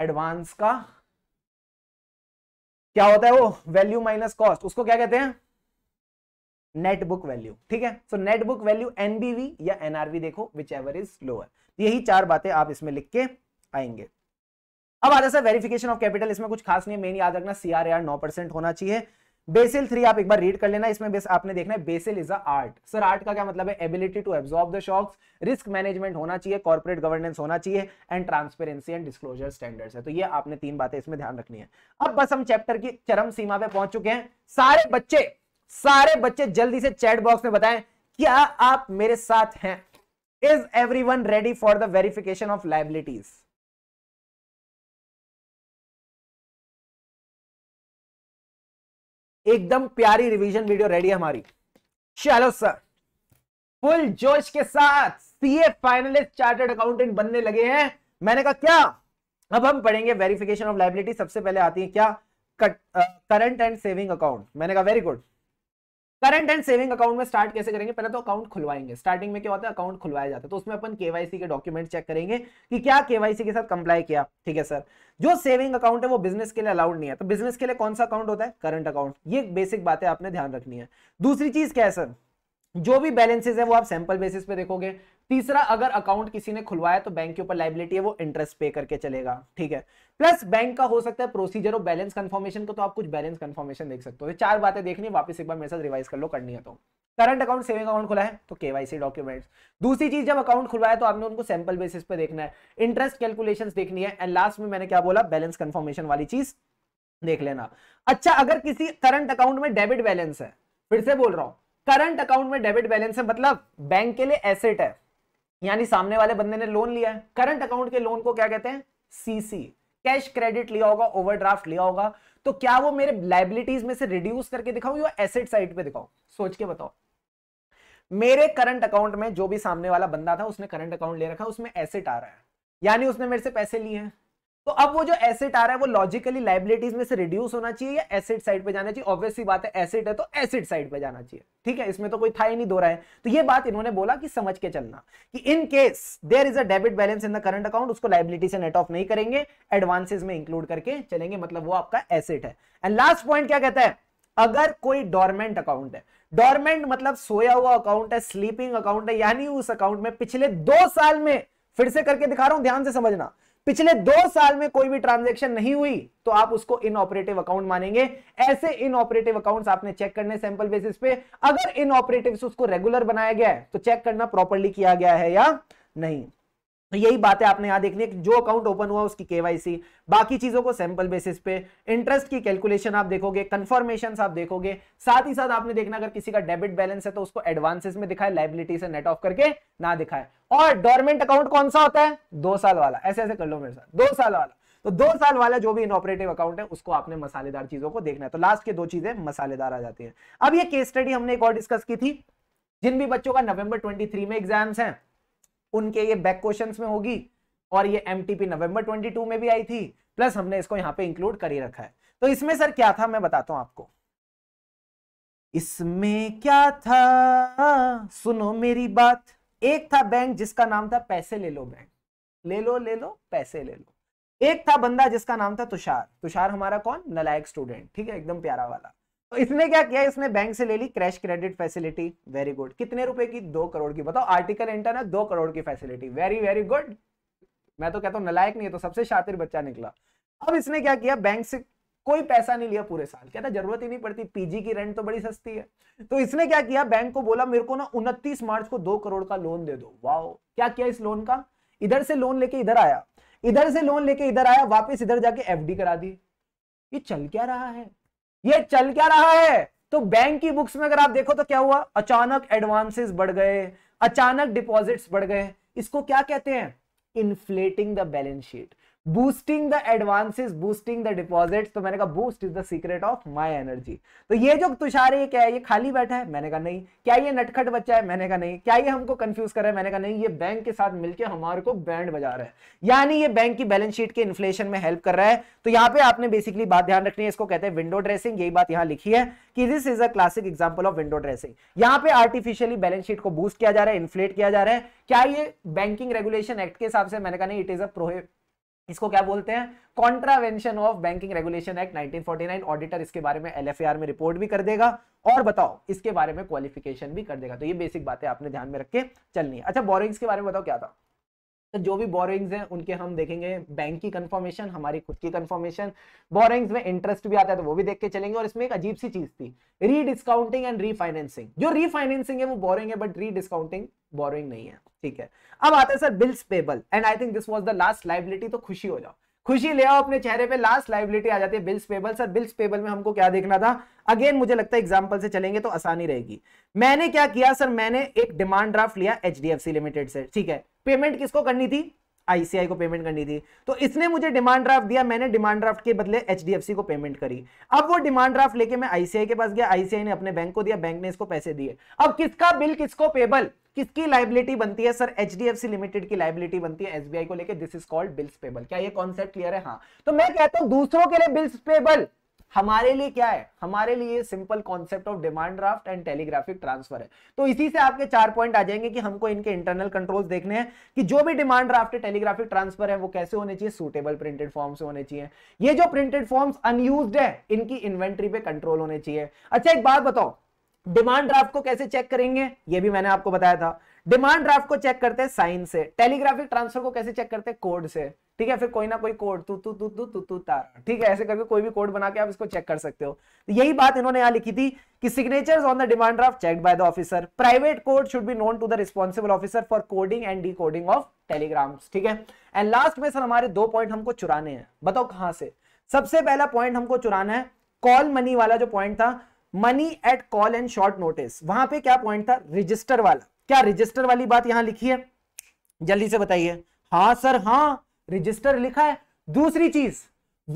एडवांस का क्या होता है वो वैल्यू माइनस कॉस्ट उसको क्या कहते हैं नेट बुक वैल्यू ठीक है so net book value NBV या एनआरवी देखो विच एवर इज लोअर यही चार बातें आप इसमें लिख के आएंगे अब आ जाता है वेरिफिकेशन ऑफ कैपिटल इसमें कुछ खास नहीं है मेन याद रखना सीआरआर नौ परसेंट होना चाहिए बेसिल थ्री आप एक बार रीड कर लेना इसमें बेस आपने देखना है Basel is a art sir art का क्या मतलब है ability to absorb the shocks risk management होना चाहिए कॉर्पोरेट गवर्नेंस होना चाहिए and transparency and disclosure standards है तो ये आपने तीन बातें इसमें ध्यान रखनी है अब बस हम चैप्टर की चरम सीमा पे पहुंच चुके हैं सारे बच्चे सारे बच्चे जल्दी से चैट बॉक्स में बताएं क्या आप मेरे साथ हैं is every ready for the verification of liabilities एकदम प्यारी रिवीजन वीडियो रेडी है हमारी चलो सर फुल जोश के साथ सीए फाइनलिस्ट चार्टर्ड अकाउंटेंट बनने लगे हैं मैंने कहा क्या अब हम पढ़ेंगे वेरिफिकेशन ऑफ लाइबिलिटी सबसे पहले आती है क्या करंट एंड सेविंग अकाउंट मैंने कहा very good current and saving account में स्टार्ट कैसे करेंगे पहले तो अकाउंट खुलवाएंगे स्टार्टिंग में क्या होता है अकाउंट खुलवाया जाता है तो उसमें अपन केवाईसी के डॉक्यूमेंट चेक करेंगे कि क्या केवाईसी के साथ कंप्लाई किया ठीक है सर जो सेविंग अकाउंट है वो बिजनेस के लिए अलाउड नहीं है तो बिजनेस के लिए कौन सा अकाउंट होता है करंट अकाउंट ये बेसिक बातें आपने ध्यान रखनी है दूसरी चीज क्या है सर जो भी बैलेंसेज है वो आप सैंपल बेसिस पे देखोगे तीसरा अगर अकाउंट किसी ने खुलवाया तो बैंक के ऊपर लाइबिलिटी है वो इंटरेस्ट पे करके चलेगा ठीक है प्लस बैंक का हो सकता है प्रोसीजर और बैलेंस कंफर्मेशन को तो आप कुछ बैलेंस कंफर्मेशन देख सकते हो चार बातें देखनी वापस एक बार मेरे साथ रिवाइज कर लो करनी है तो करंट अकाउंट सेविंग अकाउंट खुला है तो केवाईसी डॉक्यूमेंट्स दूसरी चीज जब अकाउंट खुलवाया तो आपने उनको सैंपल बेसिस पे देखना है इंटरेस्ट कैलकुलेशन देखनी है एंड लास्ट में मैंने क्या बोला बैलेंस कंफर्मेशन वाली चीज देख लेना अच्छा अगर किसी करंट अकाउंट में डेबिट बैलेंस है फिर से बोल रहा हूं करंट अकाउंट में डेबिट बैलेंस है मतलब बैंक के लिए एसेट है यानी सामने वाले बंदे ने लोन लिया है करंट अकाउंट के लोन को क्या कहते हैं सीसी कैश क्रेडिट लिया होगा ओवरड्राफ्ट लिया होगा तो क्या वो मेरे लाइबिलिटीज में से रिड्यूस करके दिखाऊं या एसेट साइड पे दिखाऊं सोच के बताओ मेरे करंट अकाउंट में जो भी सामने वाला बंदा था उसने करंट अकाउंट ले रखा उसमें एसेट आ रहा है यानी उसने मेरे से पैसे लिए हैं तो अब वो जो एसेट आ रहा है वो लॉजिकली लाइबिलिटीज में से रिड्यूस होना चाहिए या एसेट साइड पे जाना चाहिए ऑब्वियसली बात है एसेट है तो एसेट साइड पे जाना चाहिए ठीक है इसमें तो कोई था ही नहीं दो रहा है तो ये बात इन्होंने बोला कि समझ के चलना कि in case there is a debit balance in the current account उसको लाइबिलिटी से नेट ऑफ नहीं करेंगे एडवांसेज में इंक्लूड करके चलेंगे मतलब वो आपका एसेट है एंड लास्ट पॉइंट क्या कहता है अगर कोई डॉर्मेंट अकाउंट है डॉर्मेंट मतलब सोया हुआ अकाउंट है स्लीपिंग अकाउंट है यानी उस अकाउंट में पिछले दो साल में फिर से करके दिखा रहा हूं ध्यान से समझना पिछले दो साल में कोई भी ट्रांजेक्शन नहीं हुई तो आप उसको इनऑपरेटिव अकाउंट मानेंगे ऐसे इनऑपरेटिव अकाउंट आपने चेक करने सैंपल बेसिस पे अगर इनऑपरेटिव उसको रेगुलर बनाया गया है तो चेक करना प्रॉपरली किया गया है या नहीं तो यही बातें आपने यहां देखनी है कि जो अकाउंट ओपन हुआ उसकी केवाईसी बाकी चीजों को सैंपल बेसिस पे इंटरेस्ट की कैलकुलेशन आप देखोगे कंफर्मेशन आप देखोगे साथ ही साथ आपने देखना अगर किसी का डेबिट बैलेंस है तो उसको एडवांसेस में दिखाए लाइबिलिटी से नेट ऑफ करके ना दिखाए और डोरमेंट अकाउंट कौन सा होता है दो साल वाला ऐसे ऐसे कर लो मेरे साथ दो साल वाला तो दो साल वाला जो भी इनऑपरेटिव अकाउंट है उसको आपने मसालेदार चीजों को देखना है तो लास्ट के दो चीजें मसालेदार आ जाती है अब ये केस स्टडी हमने एक और डिस्कस की थी जिन भी बच्चों का नवंबर 23 में एग्जाम्स हैं उनके ये बैक क्वेश्चन में होगी और ये एम टीपी नवंबर 22 में भी आई थी प्लस हमने इसको यहां पे इंक्लूड कर ही रखा है तो इसमें सर क्या था मैं बताता हूं आपको इसमें क्या था सुनो मेरी बात एक था बैंक जिसका नाम था पैसे ले लो बैंक ले लो ले लो पैसे ले लो एक था बंदा जिसका नाम था तुषार तुषार हमारा कौन नलायक स्टूडेंट ठीक है एकदम प्यारा वाला तो इसने क्या किया इसने बैंक से ले ली cash credit facility very good कितने रुपए की दो करोड़ की बताओ आर्टिकल एंटर ना दो करोड़ की फैसिलिटी वेरी वेरी गुड मैं तो कहता हूँ नलायक नहीं है तो सबसे शातिर बच्चा निकला अब इसने क्या किया बैंक से कोई पैसा नहीं लिया पूरे साल कहता जरूरत ही नहीं पड़ती पीजी की रेंट तो बड़ी सस्ती है तो इसने क्या किया बैंक को बोला मेरे को ना उनतीस मार्च को दो करोड़ का लोन दे दो वाह क्या किया इस लोन का इधर से लोन लेके इधर आया इधर से लोन लेके इधर आया वापस इधर जाके एफडी करा दी ये चल क्या रहा है ये चल क्या रहा है तो बैंक की बुक्स में अगर आप देखो तो क्या हुआ अचानक एडवांसेस बढ़ गए अचानक डिपॉजिट्स बढ़ गए इसको क्या कहते हैं inflating the balance sheet boosting the advances boosting the deposit तो मैंने कहा boost is the secret of my energy तो ये जो तुषार ये क्या है ये खाली बैठा है मैंने कहा नहीं क्या ये नटखट बच्चा है मैंने कहा नहीं क्या ये हमको कंफ्यूज कर रहा है मैंने कहा नहीं ये बैंक के साथ मिलकर हमारे को बैंड बजा रहा है यानी ये बैंक की बैलेंस शीट के इन्फ्लेशन में हेल्प कर रहा है तो यहां पर आपने बेसिकली बात ध्यान रखनी है इसको कहते हैं विंडो ड्रेसिंग यही बात यहां लिखी है कि this is a classic example of window dressing यहां पर आर्टिफिशियली बैलेंस शीट को बूस्ट किया जा रहा है इन्फ्लेट किया जा रहा है क्या ये बैंकिंग रेगुलेशन एक्ट के हिसाब से मैंने कहा नहीं इट इज अ इसको क्या बोलते हैं contravention of banking regulation act 1949 auditor इसके बारे में एलएफएआर में रिपोर्ट भी कर देगा और बताओ इसके बारे में क्वालिफिकेशन भी कर देगा तो ये बेसिक बातें आपने ध्यान में रख के चलनी है अच्छा बोरिंग्स के बारे में बताओ क्या था तो जो भी बोरिंग्स हैं उनके हम देखेंगे बैंक की कंफर्मेशन हमारी खुद की कंफर्मेशन बोरिंग्स में इंटरेस्ट भी आता है तो वो भी देख के चलेंगे और इसमें एक अजीब सी चीज थी रीडिस्काउंटिंग एंड रीफाइनेंसिंग जो रीफाइनेंसिंग है वो बोरिंग है बट रीडिस्काउंटिंग बोरिंग नहीं है ठीक है अब आता है sir bills payable and I think this was the last liability तो खुशी हो जाओ खुशी ले आओ अपने चेहरे पे लास्ट लाइबिलिटी आ जाती है bills payable sir bills payable में हमको क्या देखना था अगेन मुझे लगता है एग्जाम्पल से चलेंगे तो आसानी रहेगी मैंने क्या किया सर मैंने एक डिमांड ड्राफ्ट लिया एच लिमिटेड से ठीक है पेमेंट किसको करनी थी आईसीआई को पेमेंट करनी थी तो इसने मुझे डिमांड ड्राफ्ट दिया मैंने डिमांड ड्राफ्ट के बदले एच को पेमेंट करी अब वो डिमांड ड्राफ्ट लेके मैं आईसीआई के पास गया आईसीआई ने अपने बैंक को दिया बैंक ने इसको पैसे दिए अब किसका बिल किसको पेबल किसकी लाइबिलिटी बनती है सर एच लिमिटेड की लाइबिलिटी बनती है एसबीआई को लेके this is called bills payable क्या ये कॉन्सेप्ट क्लियर है हाँ तो मैं कहता हूं दूसरों के लिए बिल्स पेबल हमारे लिए क्या है हमारे लिए simple concept of demand draft and telegraphic transfer है तो इसी से आपके चार पॉइंट आ जाएंगे कि हमको इनके इंटरनल कंट्रोल्स देखने हैं कि जो भी डिमांड ड्राफ्ट टेलीग्राफिक ट्रांसफर है वो कैसे होने चाहिए सूटेबल प्रिंटेड फॉर्म से होने चाहिए ये जो प्रिंटेड फॉर्म्स अनयूज है इनकी इन्वेंट्री पे कंट्रोल होने चाहिए अच्छा एक बात बताओ डिमांड ड्राफ्ट को कैसे चेक करेंगे ये भी मैंने आपको बताया था डिमांड ड्राफ्ट को चेक करते हैं साइन से टेलीग्राफिक ट्रांसफर को कैसे चेक करते हैं कोड से ठीक है फिर कोई ना कोई कोड तू तू तू तू तू तू तार ठीक है ऐसे करके कोई भी कोड बना के आप इसको चेक कर सकते हो तो यही बात इन्होंने यहां लिखी थी कि signatures on the demand draft check by the officer private code should be known to the responsible officer for coding and decoding of telegrams ठीक है एंड लास्ट में सर हमारे दो पॉइंट हमको चुराने हैं बताओ कहां से सबसे पहला पॉइंट हमको चुराना है कॉल मनी वाला जो पॉइंट था money at call and short notice वहां पे क्या पॉइंट था रजिस्टर वाला क्या रजिस्टर वाली बात यहां लिखी है जल्दी से बताइए हाँ सर हाँ रजिस्टर लिखा है दूसरी चीज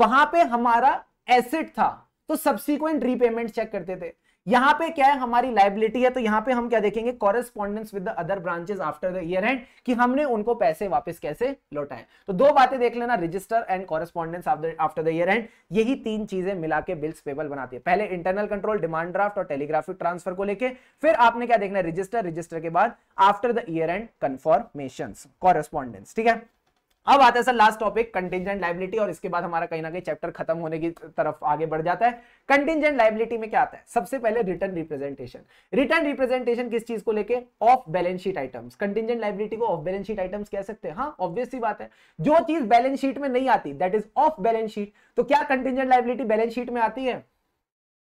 वहां पे हमारा एसेट था तो सब्सिक्वेंट रीपेमेंट चेक करते थे यहां पे क्या है हमारी लाइबिलिटी है तो यहां पे हम क्या देखेंगे correspondence with the other branches after the year end कि हमने उनको पैसे वापस कैसे लौटाए तो दो बातें देख लेना register and correspondence after the year end यही तीन चीजें मिला के बिल्स पेबल बनाती है पहले इंटरनल कंट्रोल डिमांड ड्राफ्ट और टेलीग्राफिक ट्रांसफर को लेकर फिर आपने क्या देखना है रजिस्टर रजिस्टर के बाद after the year end confirmation correspondence ठीक है अब आता है sir last topic contingent liability और इसके बाद हमारा कहीं ना कहीं चैप्टर खत्म होने की तरफ आगे बढ़ जाता है कंटिजेंट लाइबिलिटी में क्या आता है सबसे पहले रिटर्न रिप्रेजेंटेशन रिटर्न रिप्रेजेंटेशन किस चीज को लेके off balance sheet items contingent liability को ऑफ बैलेंस शीट आइटम्स कह सकते हैं हाँ ऑब्वियसली बात है जो चीज बैलेंस शीट में नहीं आती that is off balance sheet तो क्या कंटिजेंट लाइबिलिटी बैलेंस शीट में आती है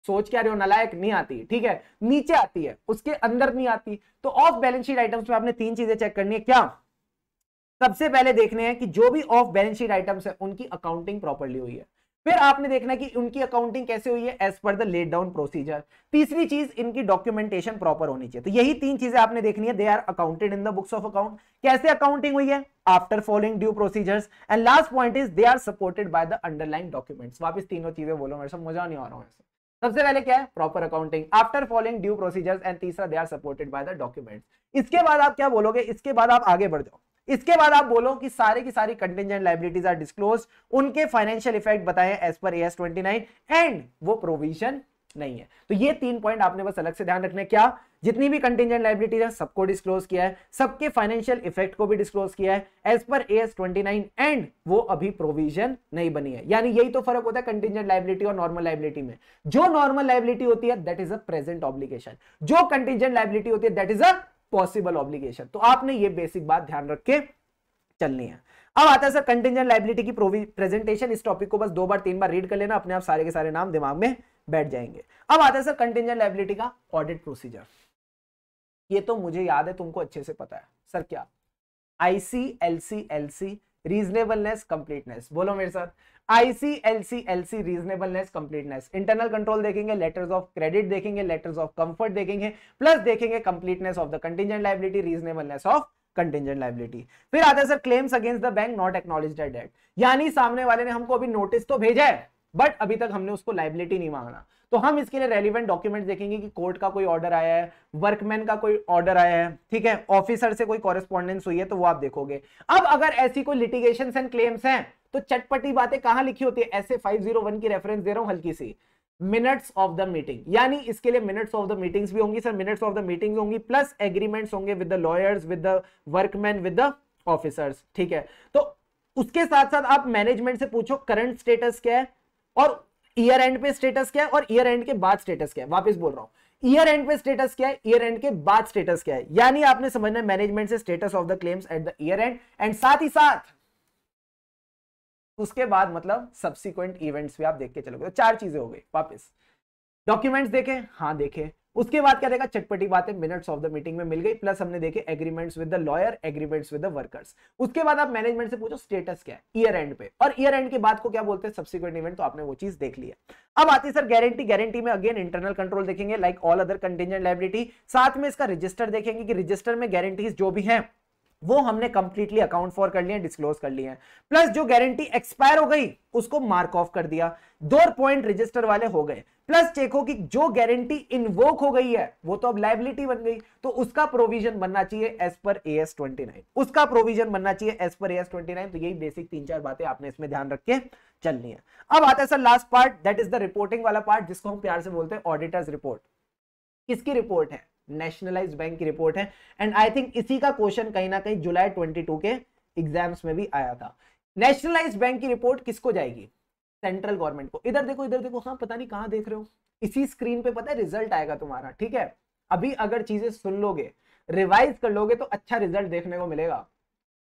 सोच क्या रहे हो नलायक नहीं आती ठीक है नीचे आती है उसके अंदर नहीं आती तो ऑफ बैलेंस शीट आइटम्स में आपने तीन चीजें चेक करनी है क्या सबसे पहले देखने हैं कि जो भी ऑफ बैलेंस शीट आइटम्स है उनकी अकाउंटिंग प्रॉपरली हुई है फिर आपने देखना कि उनकी अकाउंटिंग कैसे हुई है as per the let down procedure तीसरी चीज इनकी डॉक्यूमेंटेशन प्रॉपर होनी चाहिए तो यही तीन चीजें आपने देखनी है they are accounted in the books of account कैसे अकाउंटिंग हुई है after following due procedures and last point is they are supported by the underlying documents वापस तीनों चीजें बोलो मेरे मजा नहीं आ रहा हूं सबसे पहले क्या है proper accounting after following due procedures and तीसरा they are supported by the documents इसके बाद आप क्या बोलोगे इसके बाद आप आगे बढ़ जाओ इसके बाद आप बोलो कि सारे की सारी कंटेंजेंट लाइबिलिटीज आर डिस्कलोज उनके फाइनेंशियल इफेक्ट बताएं as per S twenty and वो प्रोविजन नहीं है तो ये तीन पॉइंट आपने बस अलग से ध्यान रखने क्या जितनी भी कंटेंजेंट लाइबिलिटीज है सबको डिस्क्लोज किया है सबके फाइनेंशियल इफेक्ट को भी डिस्क्लोज किया है as per A S and वो अभी प्रोविजन नहीं बनी है यानी यही तो फर्क होता है कंटेंजेंट लाइबिलिटी और नॉर्मल लाइबिलिटी में जो नॉर्मल लाइबिलिटी होती है that is a present obligation जो कंटेंजेंट लाइबिलिटी होती है that is a possible obligation तो आपने ये बेसिक बात ध्यान रख के चलनी है अब आता है सर कंटेंजेंट लाइबिलिटी की प्रेजेंटेशन इस टॉपिक को बस दो बार तीन बार रीड कर लेना अपने आप सारे के सारे नाम दिमाग में बैठ जाएंगे अब आता है सर कंटेंजेंट लाइबिलिटी का ऑडिट प्रोसीजर ये तो मुझे याद है तुमको अच्छे से पता है सर क्या IC LC LC reasonableness completeness बोलो मेरे साथ ICLCLC reasonableness completeness internal control देखेंगे लेटर्स ऑफ क्रेडिट देखेंगे लेटर्स ऑफ कंफर्ट देखेंगे प्लस देखेंगे completeness of the contingent liability reasonableness of contingent liability फिर आता है sir claims against the bank not acknowledge debt यानी सामने वाले ने हमको अभी नोटिस तो भेजा है बट अभी तक हमने उसको लाइबिलिटी नहीं मांगना तो हम इसके लिए रेलिवेंट डॉक्यूमेंट देखेंगे कि कोर्ट का कोई ऑर्डर आया है वर्कमैन का कोई ऑर्डर आया है ठीक है ऑफिसर से कोई कॉरेस्पॉन्डेंस हुई है तो वो आप देखोगे अब अगर ऐसी कोई लिटिगेशन एंड क्लेम्स हैं तो चटपटी बातें कहां लिखी होती है ऐसे 501 की रेफरेंस दे रहा हूं हल्की सी मिनट्स ऑफ द मीटिंग यानी इसके लिए मिनट्स ऑफ द मीटिंग्स भी होंगी sir minutes of the meeting होंगी प्लस एग्रीमेंट्स होंगे with the lawyers with the workman with the officers ठीक है तो उसके साथ साथ आप मैनेजमेंट से पूछो करंट स्टेटस क्या है और ईयर एंड पे स्टेटस क्या है और ईयर एंड के बाद स्टेटस क्या है वापस बोल रहा हूं ईयर एंड पे स्टेटस क्या है ईयर एंड के बाद स्टेटस क्या है यानी आपने समझना मैनेजमेंट से status of the claims at the year end and साथ ही साथ उसके बाद मतलब सब्सिक्वेंट इवेंट्स भी आप देख के चलोगे तो चार चीजें हो गई वापस डॉक्यूमेंट्स देखे हाँ देखे उसके बाद क्या देखा चटपटी बातें मिनट्स ऑफ द मीटिंग में मिल गई प्लस हमने देखे agreements with the lawyer agreements with the workers उसके बाद आप मैनेजमेंट से पूछो स्टेटस क्या है ईयर एंड पे और ईयर एंड के बाद को क्या बोलते हैं सब्सिक्वेंट इवेंट तो आपने वो चीज देख लिया अब आती है सर गारंटी गारंटी में अगेन इंटरनल कंट्रोल देखेंगे like all other contingent liability साथ में इसका रजिस्टर देखेंगे कि रजिस्टर में गारंटीज जो भी है वो हमने कंप्लीटली अकाउंट फॉर कर लिए डिस्क्लोज कर लिए हैं प्लस जो गारंटी एक्सपायर हो गई उसको मार्क ऑफ कर दिया दो पॉइंट रजिस्टर वाले हो गए प्लस चेको की जो गारंटी इनवोक हो गई है वो तो अब लाइबिलिटी बन गई तो उसका प्रोविजन बनना चाहिए as per A S twenty nine उसका प्रोविजन बनना चाहिए as per A S twenty nine तो यही बेसिक तीन चार बातें आपने इसमें ध्यान रख के चलनी है अब आता है sir last part that is the reporting वाला पार्ट जिसको हम प्यार से बोलते हैं ऑडिटर्स रिपोर्ट किसकी रिपोर्ट है नेशनलाइज बैंक की रिपोर्ट है एंड आई थिंक इसी का क्वेश्चन कहीं ना कहीं जुलाई ट्वेंटी के एग्जाम्स में भी आया था नेशनलाइज बैंक की रिपोर्ट किसको जाएगी सेंट्रल गवर्नमेंट को इधर देखो इधर देखो हाँ पता नहीं कहाँ देख रहे हो इसी स्क्रीन पे पता है रिजल्ट आएगा तुम्हारा ठीक है अभी अगर चीजें सुन लोगे रिवाइज कर लोगे तो अच्छा रिजल्ट देखने को मिलेगा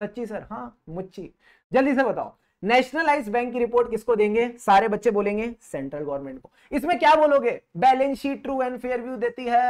सच्ची सर हाँ मुच्छी जल्दी से बताओ नेशनलाइज बैंक की रिपोर्ट किसको देंगे सारे बच्चे बोलेंगे सेंट्रल गवर्नमेंट को इसमें क्या बोलोगे balance sheet true and fair view देती है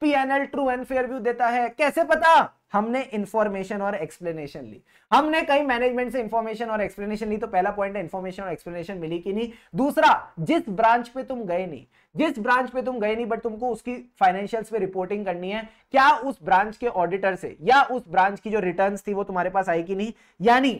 PNL true and fair view देता है कैसे पता हमने इंफॉर्मेशन और एक्सप्लेनेशन ली हमने कहीं मैनेजमेंट से इंफॉर्मेशन और एक्सप्लेनेशन ली तो पहला पॉइंट है इंफॉर्मेशन और एक्सप्लेनेशन मिली कि नहीं दूसरा जिस ब्रांच पे तुम गए नहीं जिस ब्रांच पे तुम गए नहीं बट तुमको उसकी फाइनेंशियल्स पे रिपोर्टिंग करनी है क्या उस ब्रांच के ऑडिटर से या उस ब्रांच की जो रिटर्न थी वो तुम्हारे पास आई कि नहीं यानी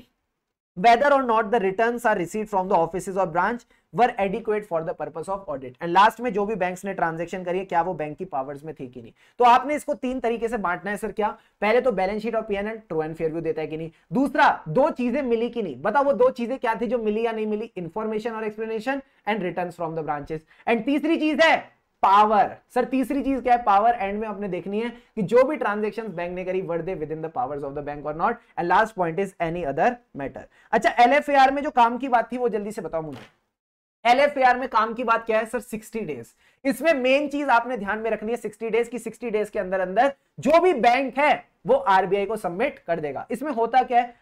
whether or not the returns are received from the offices or branch were adequate for the purpose of audit and last में जो भी banks ने transaction करी है क्या वो bank की powers में थी कि नहीं तो आपने इसको तीन तरीके से बांटना है सर क्या पहले तो बैलेंस शीट और PNL true and fair view देता है कि नहीं दूसरा दो चीजें मिली कि नहीं बताओ वो दो चीजें क्या थी जो मिली या नहीं मिली इंफॉर्मेशन और explanation and return from the branches and तीसरी चीज है पावर सर तीसरी चीज क्या है पावर एंड में आपने देखनी है कि जो भी ट्रांजेक्शन बैंक ने करी वर्दे within the power of the bank और not and last point is any other matter अच्छा एल में जो काम की बात थी वो जल्दी से बताओ मुझे एल में काम की बात क्या है सर 60 डेज इसमें मेन चीज आपने ध्यान में रखनी है 60 डेज की 60 डेज के अंदर अंदर जो भी बैंक है वो आरबीआई को सबमिट कर देगा इसमें होता क्या है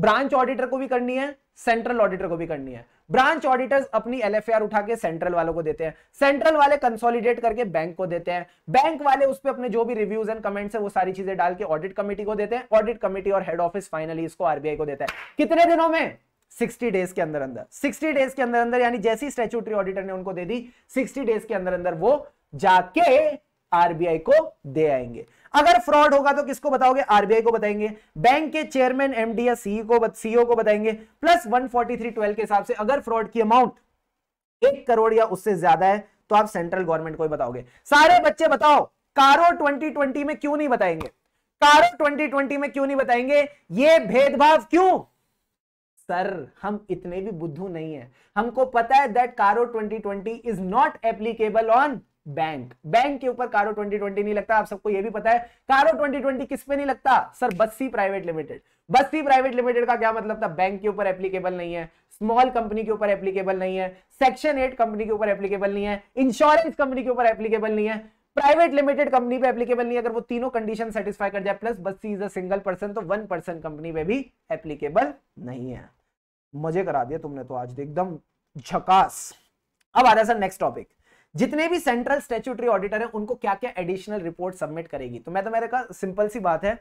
ब्रांच ऑडिटर को भी करनी है सेंट्रल ऑडिटर को भी करनी है ब्रांच ऑडिटर्स अपनी एलएफआर उठा के सेंट्रल वालों को देते हैं सेंट्रल वाले कंसोलिडेट करके बैंक को देते हैं बैंक वाले उस पर अपने जो भी रिव्यूज एंड कमेंट्स है वो सारी चीजें डाल के ऑडिट कमेटी को देते हैं ऑडिट कमेटी और हेड ऑफिस फाइनली इसको आरबीआई को देता है कितने दिनों में 60 डेज के अंदर अंदर 60 डेज के अंदर अंदर यानी जैसी स्टेचुटरी ऑडिटर ने उनको दे दी 60 डेज के अंदर अंदर वो जाके आरबीआई को दे आएंगे अगर फ्रॉड होगा तो किसको बताओगे आरबीआई को बताएंगे बैंक के चेयरमैन एमडी या सीई को सीईओ e को बताएंगे प्लस 14312 के हिसाब से अगर फ्रॉड की अमाउंट एक करोड़ या उससे ज्यादा है तो आप सेंट्रल गवर्नमेंट को बताओगे सारे बच्चे बताओ कारो ट्वेंटी में क्यों नहीं बताएंगे कारो ट्वेंटी में क्यों नहीं बताएंगे ये भेदभाव क्यों सर हम इतने भी बुद्धू नहीं है हमको पता है that CARO 2020 is not applicable on bank bank के ऊपर कारो 2020 नहीं लगता आप सबको ये भी पता है कारो 2020 किस पे नहीं लगता सर बस्सी प्राइवेट लिमिटेड बस्सी प्राइवेट लिमिटेड का क्या मतलब था बैंक के ऊपर एप्लीकेबल नहीं है स्मॉल कंपनी के ऊपर एप्लीकेबल नहीं है सेक्शन एट कंपनी के ऊपर एप्लीकेबल नहीं है इंश्योरेंस कंपनी के ऊपर एप्लीकेबल नहीं है प्राइवेट लिमिटेड कंपनी पे एप्लीकेबल नहीं अगर वो तीनों कंडीशन सेटिस्फाई कर जाए प्लस बस्सी इज अ सिंगल पर्सन तो वन पर्सन कंपनी पे भी एप्लीकेबल नहीं है मजे करा दिया तुमने तो आज एकदम झकास अब आ रहा है सर नेक्स्ट टॉपिक जितने भी सेंट्रल स्टेचुटरी ऑडिटर है उनको क्या क्या एडिशनल रिपोर्ट सबमिट करेगी तो मैं तो मेरे का सिंपल सी बात है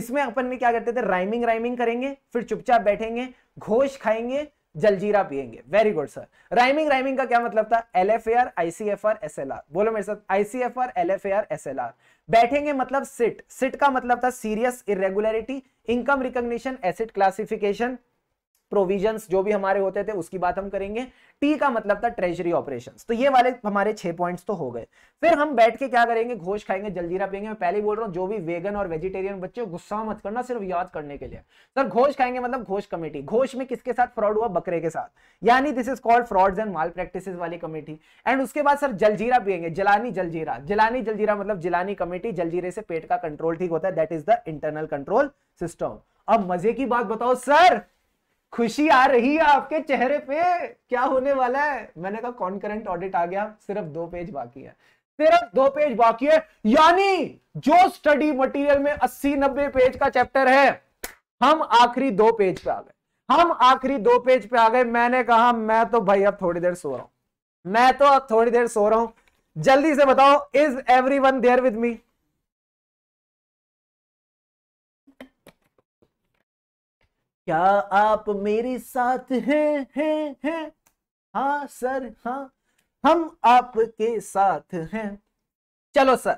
इसमें अपन ने क्या करते थे राइमिंग राइमिंग करेंगे फिर चुपचाप बैठेंगे घोष खाएंगे जलजीरा पिएंगे very good sir rhyming rhyming का क्या मतलब था एल एफ एर आईसीएफआर एस एल आर बोलो मेरे साथ ICFR L F R S L R बैठेंगे मतलब सिट सिट का मतलब था serious irregularity income recognition asset classification provision जो भी हमारे होते थे उसकी बात हम करेंगे टी का मतलब था ट्रेजरी ऑपरेशन तो ये वाले हमारे छह पॉइंट्स तो हो गए फिर हम बैठ के क्या करेंगे घोष खाएंगे जलजीरा पियेंगे मैं पहले बोल रहा हूँ जो भी वेगन और वेजिटेरियन बच्चे गुस्सा मत करना सिर्फ याद करने के लिए सर घोष खाएंगे मतलब घोष कमेटी घोष में किसके साथ फ्रॉड हुआ बकरे के साथ यानी this is called frauds and malpractice वाली कमेटी एंड उसके बाद सर जलजीरा पियेंगे जलानी जलजीरा जलानी जलजीरा मतलब जिलानी कमेटी जलजीरे से पेट का कंट्रोल ठीक होता है that is the internal control system अब मजे की बात बताओ सर खुशी आ रही है आपके चेहरे पे क्या होने वाला है मैंने कहा कॉन्करेंट ऑडिट आ गया सिर्फ दो पेज बाकी है सिर्फ दो पेज बाकी है यानी जो स्टडी मटेरियल में अस्सी नब्बे पेज का चैप्टर है हम आखिरी दो पेज पे आ गए हम आखिरी दो पेज पे आ गए मैंने कहा मैं तो भाई अब थोड़ी देर सो रहा हूं मैं तो अब थोड़ी देर सो रहा हूं जल्दी से बताओ is everyone there with me क्या आप मेरे साथ हैं हैं हैं हाँ सर हाँ हम आपके साथ हैं चलो सर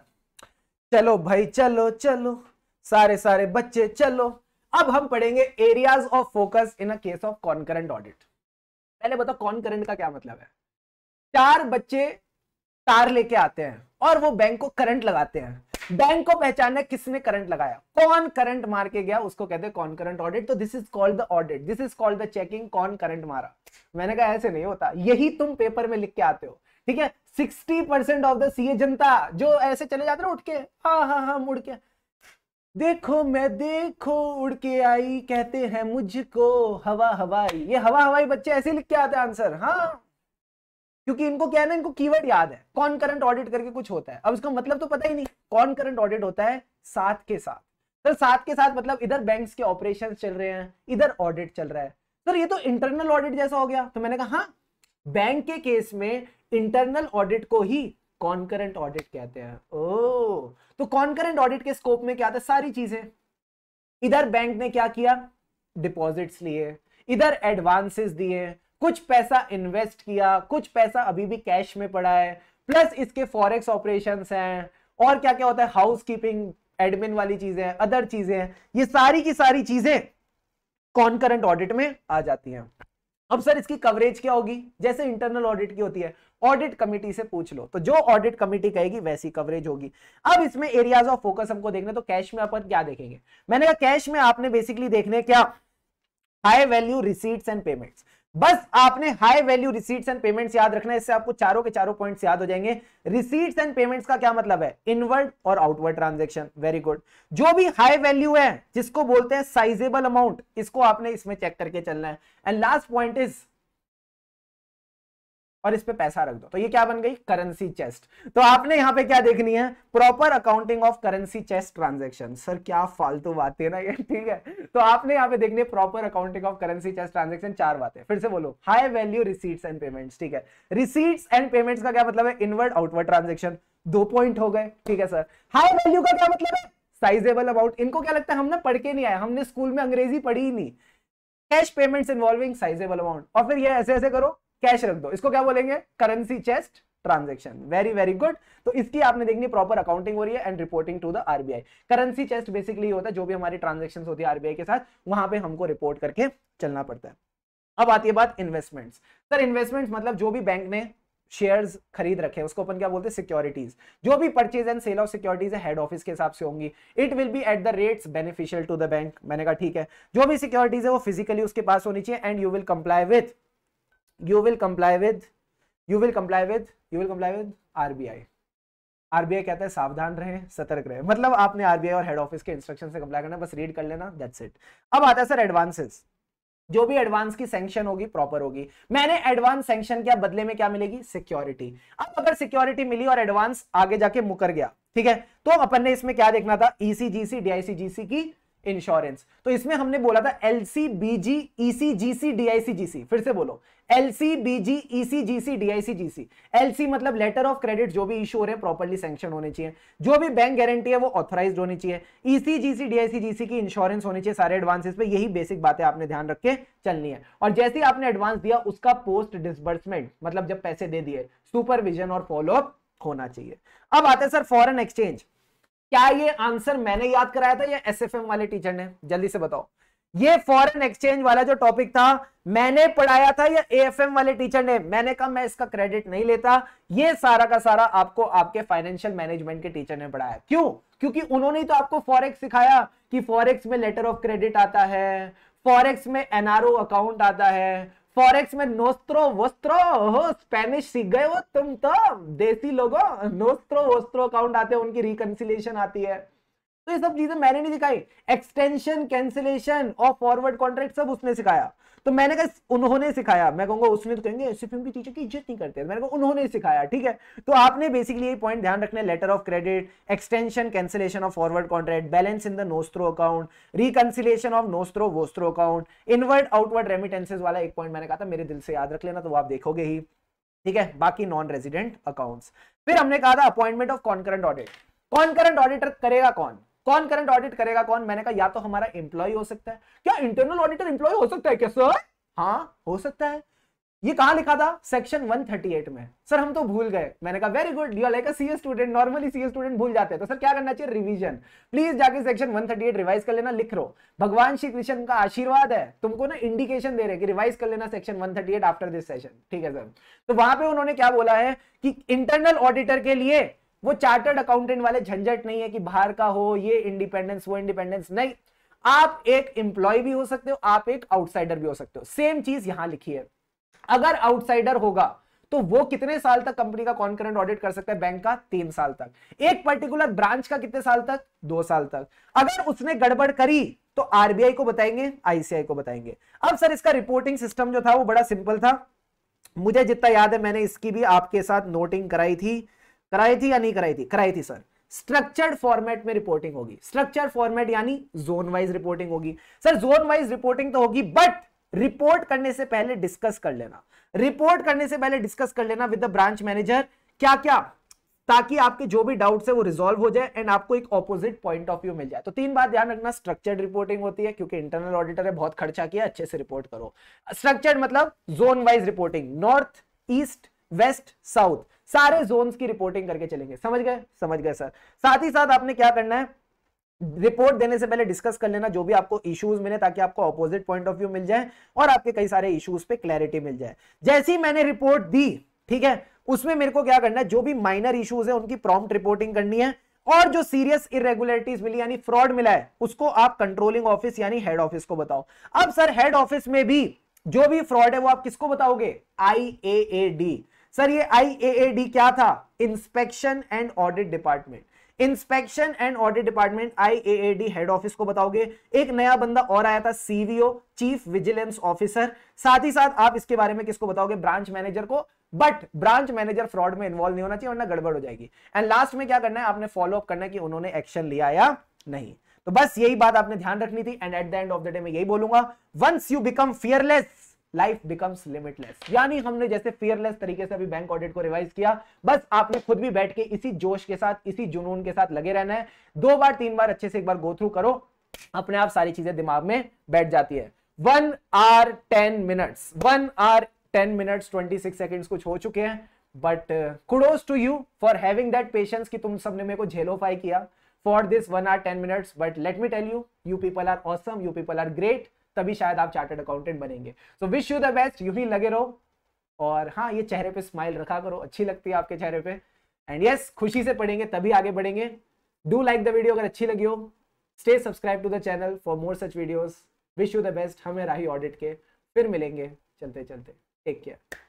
चलो भाई चलो चलो सारे सारे बच्चे चलो अब हम पढ़ेंगे areas of focus in a case of concurrent audit पहले बताओ कॉन्करेंट का क्या मतलब है चार बच्चे तार लेके आते हैं और वो बैंक को करंट लगाते हैं बैंक को पहचानना किसने करंट लगाया कौन करंट मार के गया उसको कहते हैं कौन करंट ऑडिट तो this is called the audit this is called the checking कौन करंट मारा मैंने कहा ऐसे नहीं होता यही तुम पेपर में लिख के आते हो ठीक है sixty percent of the CA जनता जो ऐसे चले जाते ना उठ के हाँ हाँ हाँ मुड़ के देखो मैं देखो उड़ के आई कहते हैं मुझको हवा हवाई ये हवा हवाई बच्चे ऐसे लिख के आते आंसर हाँ क्योंकि इनको क्या है ना इनको कीवर्ड याद है कौन करंट ऑडिट करके कुछ होता है अब इसका मतलब तो पता ही नहीं कौन करंट ऑडिट होता है साथ के साथ सर तो साथ के साथ मतलब इधर बैंक्स के ऑपरेशन चल रहे हैं इधर ऑडिट चल रहा है सर ये तो इंटरनल ऑडिट जैसा हो गया तो मैंने कहा हाँ बैंक के केस में इंटरनल ऑडिट को ही कॉन्करेंट ऑडिट कहते हैं ओ तो कॉन्करेंट ऑडिट के स्कोप में क्या था सारी चीजें इधर बैंक ने क्या किया डिपॉजिट्स लिए इधर एडवांसेस दिए कुछ पैसा इन्वेस्ट किया कुछ पैसा अभी भी कैश में पड़ा है प्लस इसके फॉरेक्स ऑपरेशन हैं और क्या क्या होता है हाउस कीपिंग एडमिन वाली चीजें अदर चीजें हैं ये सारी की सारी चीजें करंट ऑडिट में आ जाती हैं अब सर इसकी कवरेज क्या होगी जैसे इंटरनल ऑडिट की होती है ऑडिट कमिटी से पूछ लो तो जो ऑडिट कमिटी कहेगी वैसी कवरेज होगी अब इसमें एरियाज ऑफ फोकस हमको देखने तो कैश में अपन क्या देखेंगे मैंने कहा कैश में आपने बेसिकली देखने क्या high value receipts and payments बस आपने high value receipts and payments याद रखना है इससे आपको चारों के चारों पॉइंट्स याद हो जाएंगे रिसीट्स एंड पेमेंट्स का क्या मतलब है इनवर्ड और आउटवर्ड ट्रांजेक्शन वेरी गुड जो भी हाई वैल्यू है जिसको बोलते हैं साइजेबल अमाउंट इसको आपने इसमें चेक करके चलना है एंड लास्ट पॉइंट इज और इस पे पैसा रख दो तो ये क्या बन गई करेंसी चेस्ट तो आपने यहाँ पे क्या देखनी है proper accounting of currency chest transaction sir क्या फालतू बात है ना ये ठीक है तो आपने यहाँ पे देखनी है proper accounting of currency chest transaction चार बातें फिर से बोलो high value receipts and payments ठीक है रिसीट्स एंड पेमेंट्स का क्या मतलब है इनवर्ड आउटवर्ड ट्रांजेक्शन दो पॉइंट हो गए ठीक है सर हाई वैल्यू का क्या मतलब है साइजेबल अमाउंट इनको क्या लगता है हमने पढ़ के नहीं आया हमने स्कूल में अंग्रेजी पढ़ी ही नहीं cash payments involving sizable amount और फिर ये ऐसे ऐसे करो कैश रख दो इसको क्या बोलेंगे currency chest transaction very very good तो इसकी आपने देखनी प्रॉपर अकाउंटिंग हो रही है and reporting to the RBI currency chest basically होता है जो भी हमारी ट्रांजेक्शन होती है आरबीआई के साथ वहां पे हमको रिपोर्ट करके चलना पड़ता है अब आती है बात इन्वेस्टमेंट्स सर इन्वेस्टमेंट्स मतलब जो भी बैंक ने शेयर्स खरीद रखे उसको अपन क्या बोलते हैं सिक्योरिटीज जो भी purchase and sale of securities head office के हिसाब से होंगी it will be at the rates beneficial to the bank मैंने कहा ठीक है जो भी सिक्योरिटीज है वो फिजिकली उसके पास होनी चाहिए and you will comply with you will comply with you will comply with you will comply with RBI RBI कहता है सावधान रहे सतर्क रहे मतलब आपने आरबीआई और हेड ऑफिस के इंस्ट्रक्शन से कंप्लाई करना बस रीड कर लेना दैट्स इट अब आता है सर एडवांसेस जो भी एडवांस की सेंक्शन होगी प्रॉपर होगी मैंने एडवांस सेंक्शन किया बदले में क्या मिलेगी सिक्योरिटी अब अगर सिक्योरिटी मिली और एडवांस आगे जाके मुकर गया ठीक है तो अपन ने इसमें क्या देखना था ईसीजीसी e डीआईसीजीसी की इंश्योरेंस तो इसमें हमने बोला था एलसीबीजी ईसीजीसी डीआईसीजीसी फिर से बोलो LC BG EC GC DIC GC LC मतलब लेटर ऑफ क्रेडिट जो भी इशू हो रहे हैं प्रॉपरली सैंक्शन होने चाहिए जो भी बैंक गारंटी है वो ऑथराइज होनी चाहिए ईसी जीसी डीआईसी जीसी की इंश्योरेंस होनी चाहिए सारे एडवांसेस पे यही बेसिक बातें आपने ध्यान रख के चलनी है और जैसे ही आपने एडवांस दिया उसका पोस्ट डिसबर्समेंट मतलब जब पैसे दे दिए सुपरविजन और फॉलोअप होना चाहिए अब आते सर फॉरन एक्सचेंज क्या ये आंसर मैंने याद कराया था या एसएफएम वाले टीचर ने जल्दी से बताओ ये फॉरेन एक्सचेंज वाला जो टॉपिक था मैंने पढ़ाया था या एएफएम वाले टीचर ने मैंने कहा मैं इसका क्रेडिट नहीं लेता ये सारा का सारा आपको आपके फाइनेंशियल मैनेजमेंट के टीचर ने पढ़ाया क्यों क्योंकि उन्होंने तो आपको फॉरेक्स सिखाया कि फॉरेक्स में लेटर ऑफ क्रेडिट आता है फॉरेक्स में एनआरओ अकाउंट आता है फॉरेक्स में नोस्त्रो वस्त्रो हो स्पेनिश सीख गए हो तुम तो देसी लोगों नोस्त्रो वस्त्रो अकाउंट आते हैं उनकी रिकंसिलेशन आती है तो ये सब चीजें मैंने नहीं दिखाई एक्सटेंशन कैंसिलेशन और फॉरवर्ड कॉन्ट्रैक्ट सब उसने सिखाया तो मैंने कहा उन्होंने सिखाया मैं कहूंगा उसने तो कहेंगे की टीचर की इज्जत नहीं करते मैंने कहा उन्होंने सिखाया ठीक है तो आपने बेसिकली ये पॉइंट ध्यान रखना है letter of credit extension cancellation of forward contract balance in the nostro account reconciliation of nostro vostro account inward outward remittances वाला एक पॉइंट मैंने कहा था मेरे दिल से याद रख लेना तो आप देखोगे ही ठीक है बाकी नॉन रेजिडेंट अकाउंट फिर हमने कहा था appointment of concurrent audit concurrent auditor करेगा कौन कौन करंट ऑडिट करेगा कौन मैंने कहा या तो हमारा एम्प्लॉय हो सकता है क्या इंटरनल ऑडिटर इंप्लॉय हो सकता है क्या सर हाँ हो सकता है ये कहा लिखा था सेक्शन 138 में सर हम तो भूल गए मैंने कहा very good you like a CA student normally CA student भूल जाते हैं तो सर क्या करना चाहिए रिवीजन प्लीज जाके सेक्शन 138 रिवाइज कर लेना लिख रो भगवान श्री कृष्ण का आशीर्वाद है तुमको ना इंडिकेशन दे रहे कि रिवाइज कर लेना section one after this session ठीक है सर तो वहां पर उन्होंने क्या बोला है कि इंटरनल ऑडिटर के लिए वो चार्टर्ड अकाउंटेंट वाले झंझट नहीं है कि बाहर का हो ये इंडिपेंडेंस वो इंडिपेंडेंस नहीं आप एक इंप्लॉय भी हो सकते हो आप एक आउटसाइडर भी हो सकते हो सेम चीज यहां लिखी है अगर आउटसाइडर होगा तो वो कितने साल तक कंपनी का कॉन्करेंट ऑडिट कर सकता है बैंक का तीन साल तक एक पर्टिकुलर ब्रांच का कितने साल तक दो साल तक अगर उसने गड़बड़ करी तो आरबीआई को बताएंगे आईसीआई को बताएंगे अब सर इसका रिपोर्टिंग सिस्टम जो था वो बड़ा सिंपल था मुझे जितना याद है मैंने इसकी भी आपके साथ नोटिंग कराई थी कराई थी या नहीं कराई थी कराई थी सर स्ट्रक्चर्ड फॉर्मेट में रिपोर्टिंग होगी स्ट्रक्चर फॉर्मेट यानी जोन वाइज रिपोर्टिंग होगी सर जोन वाइज रिपोर्टिंग तो होगी बट रिपोर्ट करने से पहले डिस्कस कर लेना रिपोर्ट करने से पहले डिस्कस कर लेना विद द ब्रांच मैनेजर क्या क्या ताकि आपके जो भी डाउट्स है वो रिजोल्व हो जाए एंड आपको एक ऑपोजिट पॉइंट ऑफ व्यू मिल जाए तो तीन बात ध्यान रखना स्ट्रक्चर्ड रिपोर्टिंग होती है क्योंकि इंटरनल ऑडिटर है बहुत खर्चा किया अच्छे से रिपोर्ट करो स्ट्रक्चर्ड मतलब zone wise reporting north east west south सारे जोन की रिपोर्टिंग करके चलेंगे समझ गए समझ गए सर साथ ही साथ आपने क्या करना है रिपोर्ट देने से पहले डिस्कस कर लेना जो भी आपको इश्यूज मिले ताकि आपको ऑपोजिट पॉइंट ऑफ व्यू मिल जाए और आपके कई सारे इश्यूज पे क्लैरिटी मिल जाए जैसे ही मैंने रिपोर्ट दी ठीक है उसमें मेरे को क्या करना है जो भी माइनर इश्यूज है उनकी प्रॉम्प्ट रिपोर्टिंग करनी है और जो सीरियस इरेगुलरिटीज मिली यानी फ्रॉड मिला है उसको आप कंट्रोलिंग ऑफिस यानी हेड ऑफिस को बताओ अब सर हेड ऑफिस में भी जो भी फ्रॉड है वो आप किसको बताओगे आई ए डी सर ये डी क्या था inspection and audit department inspection and audit department IAAD head office को बताओगे एक नया बंदा और आया था सीवीओ चीफ विजिलेंस ऑफिसर साथ ही साथ आप इसके बारे में किसको बताओगे ब्रांच मैनेजर को बट ब्रांच मैनेजर फ्रॉड में इन्वॉल्व नहीं होना चाहिए वरना गड़बड़ हो जाएगी एंड लास्ट में क्या करना है आपने फॉलो अप करना है कि उन्होंने एक्शन लिया या नहीं तो बस यही बात आपने ध्यान रखनी थी and at the end of the day मैं यही बोलूंगा once you become fearless life becomes limitless यानी हमने जैसे फियरलेस तरीके से अभी बैंक ऑडिट को रिवाइज किया बस आपने खुद भी बैठ के इसी जोश के साथ इसी जुनून के साथ लगे रहना है दो बार तीन बार अच्छे से एक बार गो थ्रू करो अपने आप सारी चीजें दिमाग में बैठ जाती है one or ten minutes one or ten minutes twenty six seconds कुछ हो चुके हैं but kudos to you for having that patience कि तुम सबने मेरे को झेलो फाई किया for this one or ten minutes but let me tell you you people are awesome you people are great तभी शायद आप चार्टर्ड अकाउंटेंट बनेंगे so wish you the best यू ही लगे रहो और हाँ ये चेहरे पे स्माइल रखा करो अच्छी लगती है आपके चेहरे पे एंड यस yes, खुशी से पढ़ेंगे तभी आगे बढ़ेंगे डू लाइक द वीडियो अगर अच्छी लगी हो stay subscribe to the channel for more such videos wish you the best हमें राही ऑडिट के फिर मिलेंगे चलते चलते टेक केयर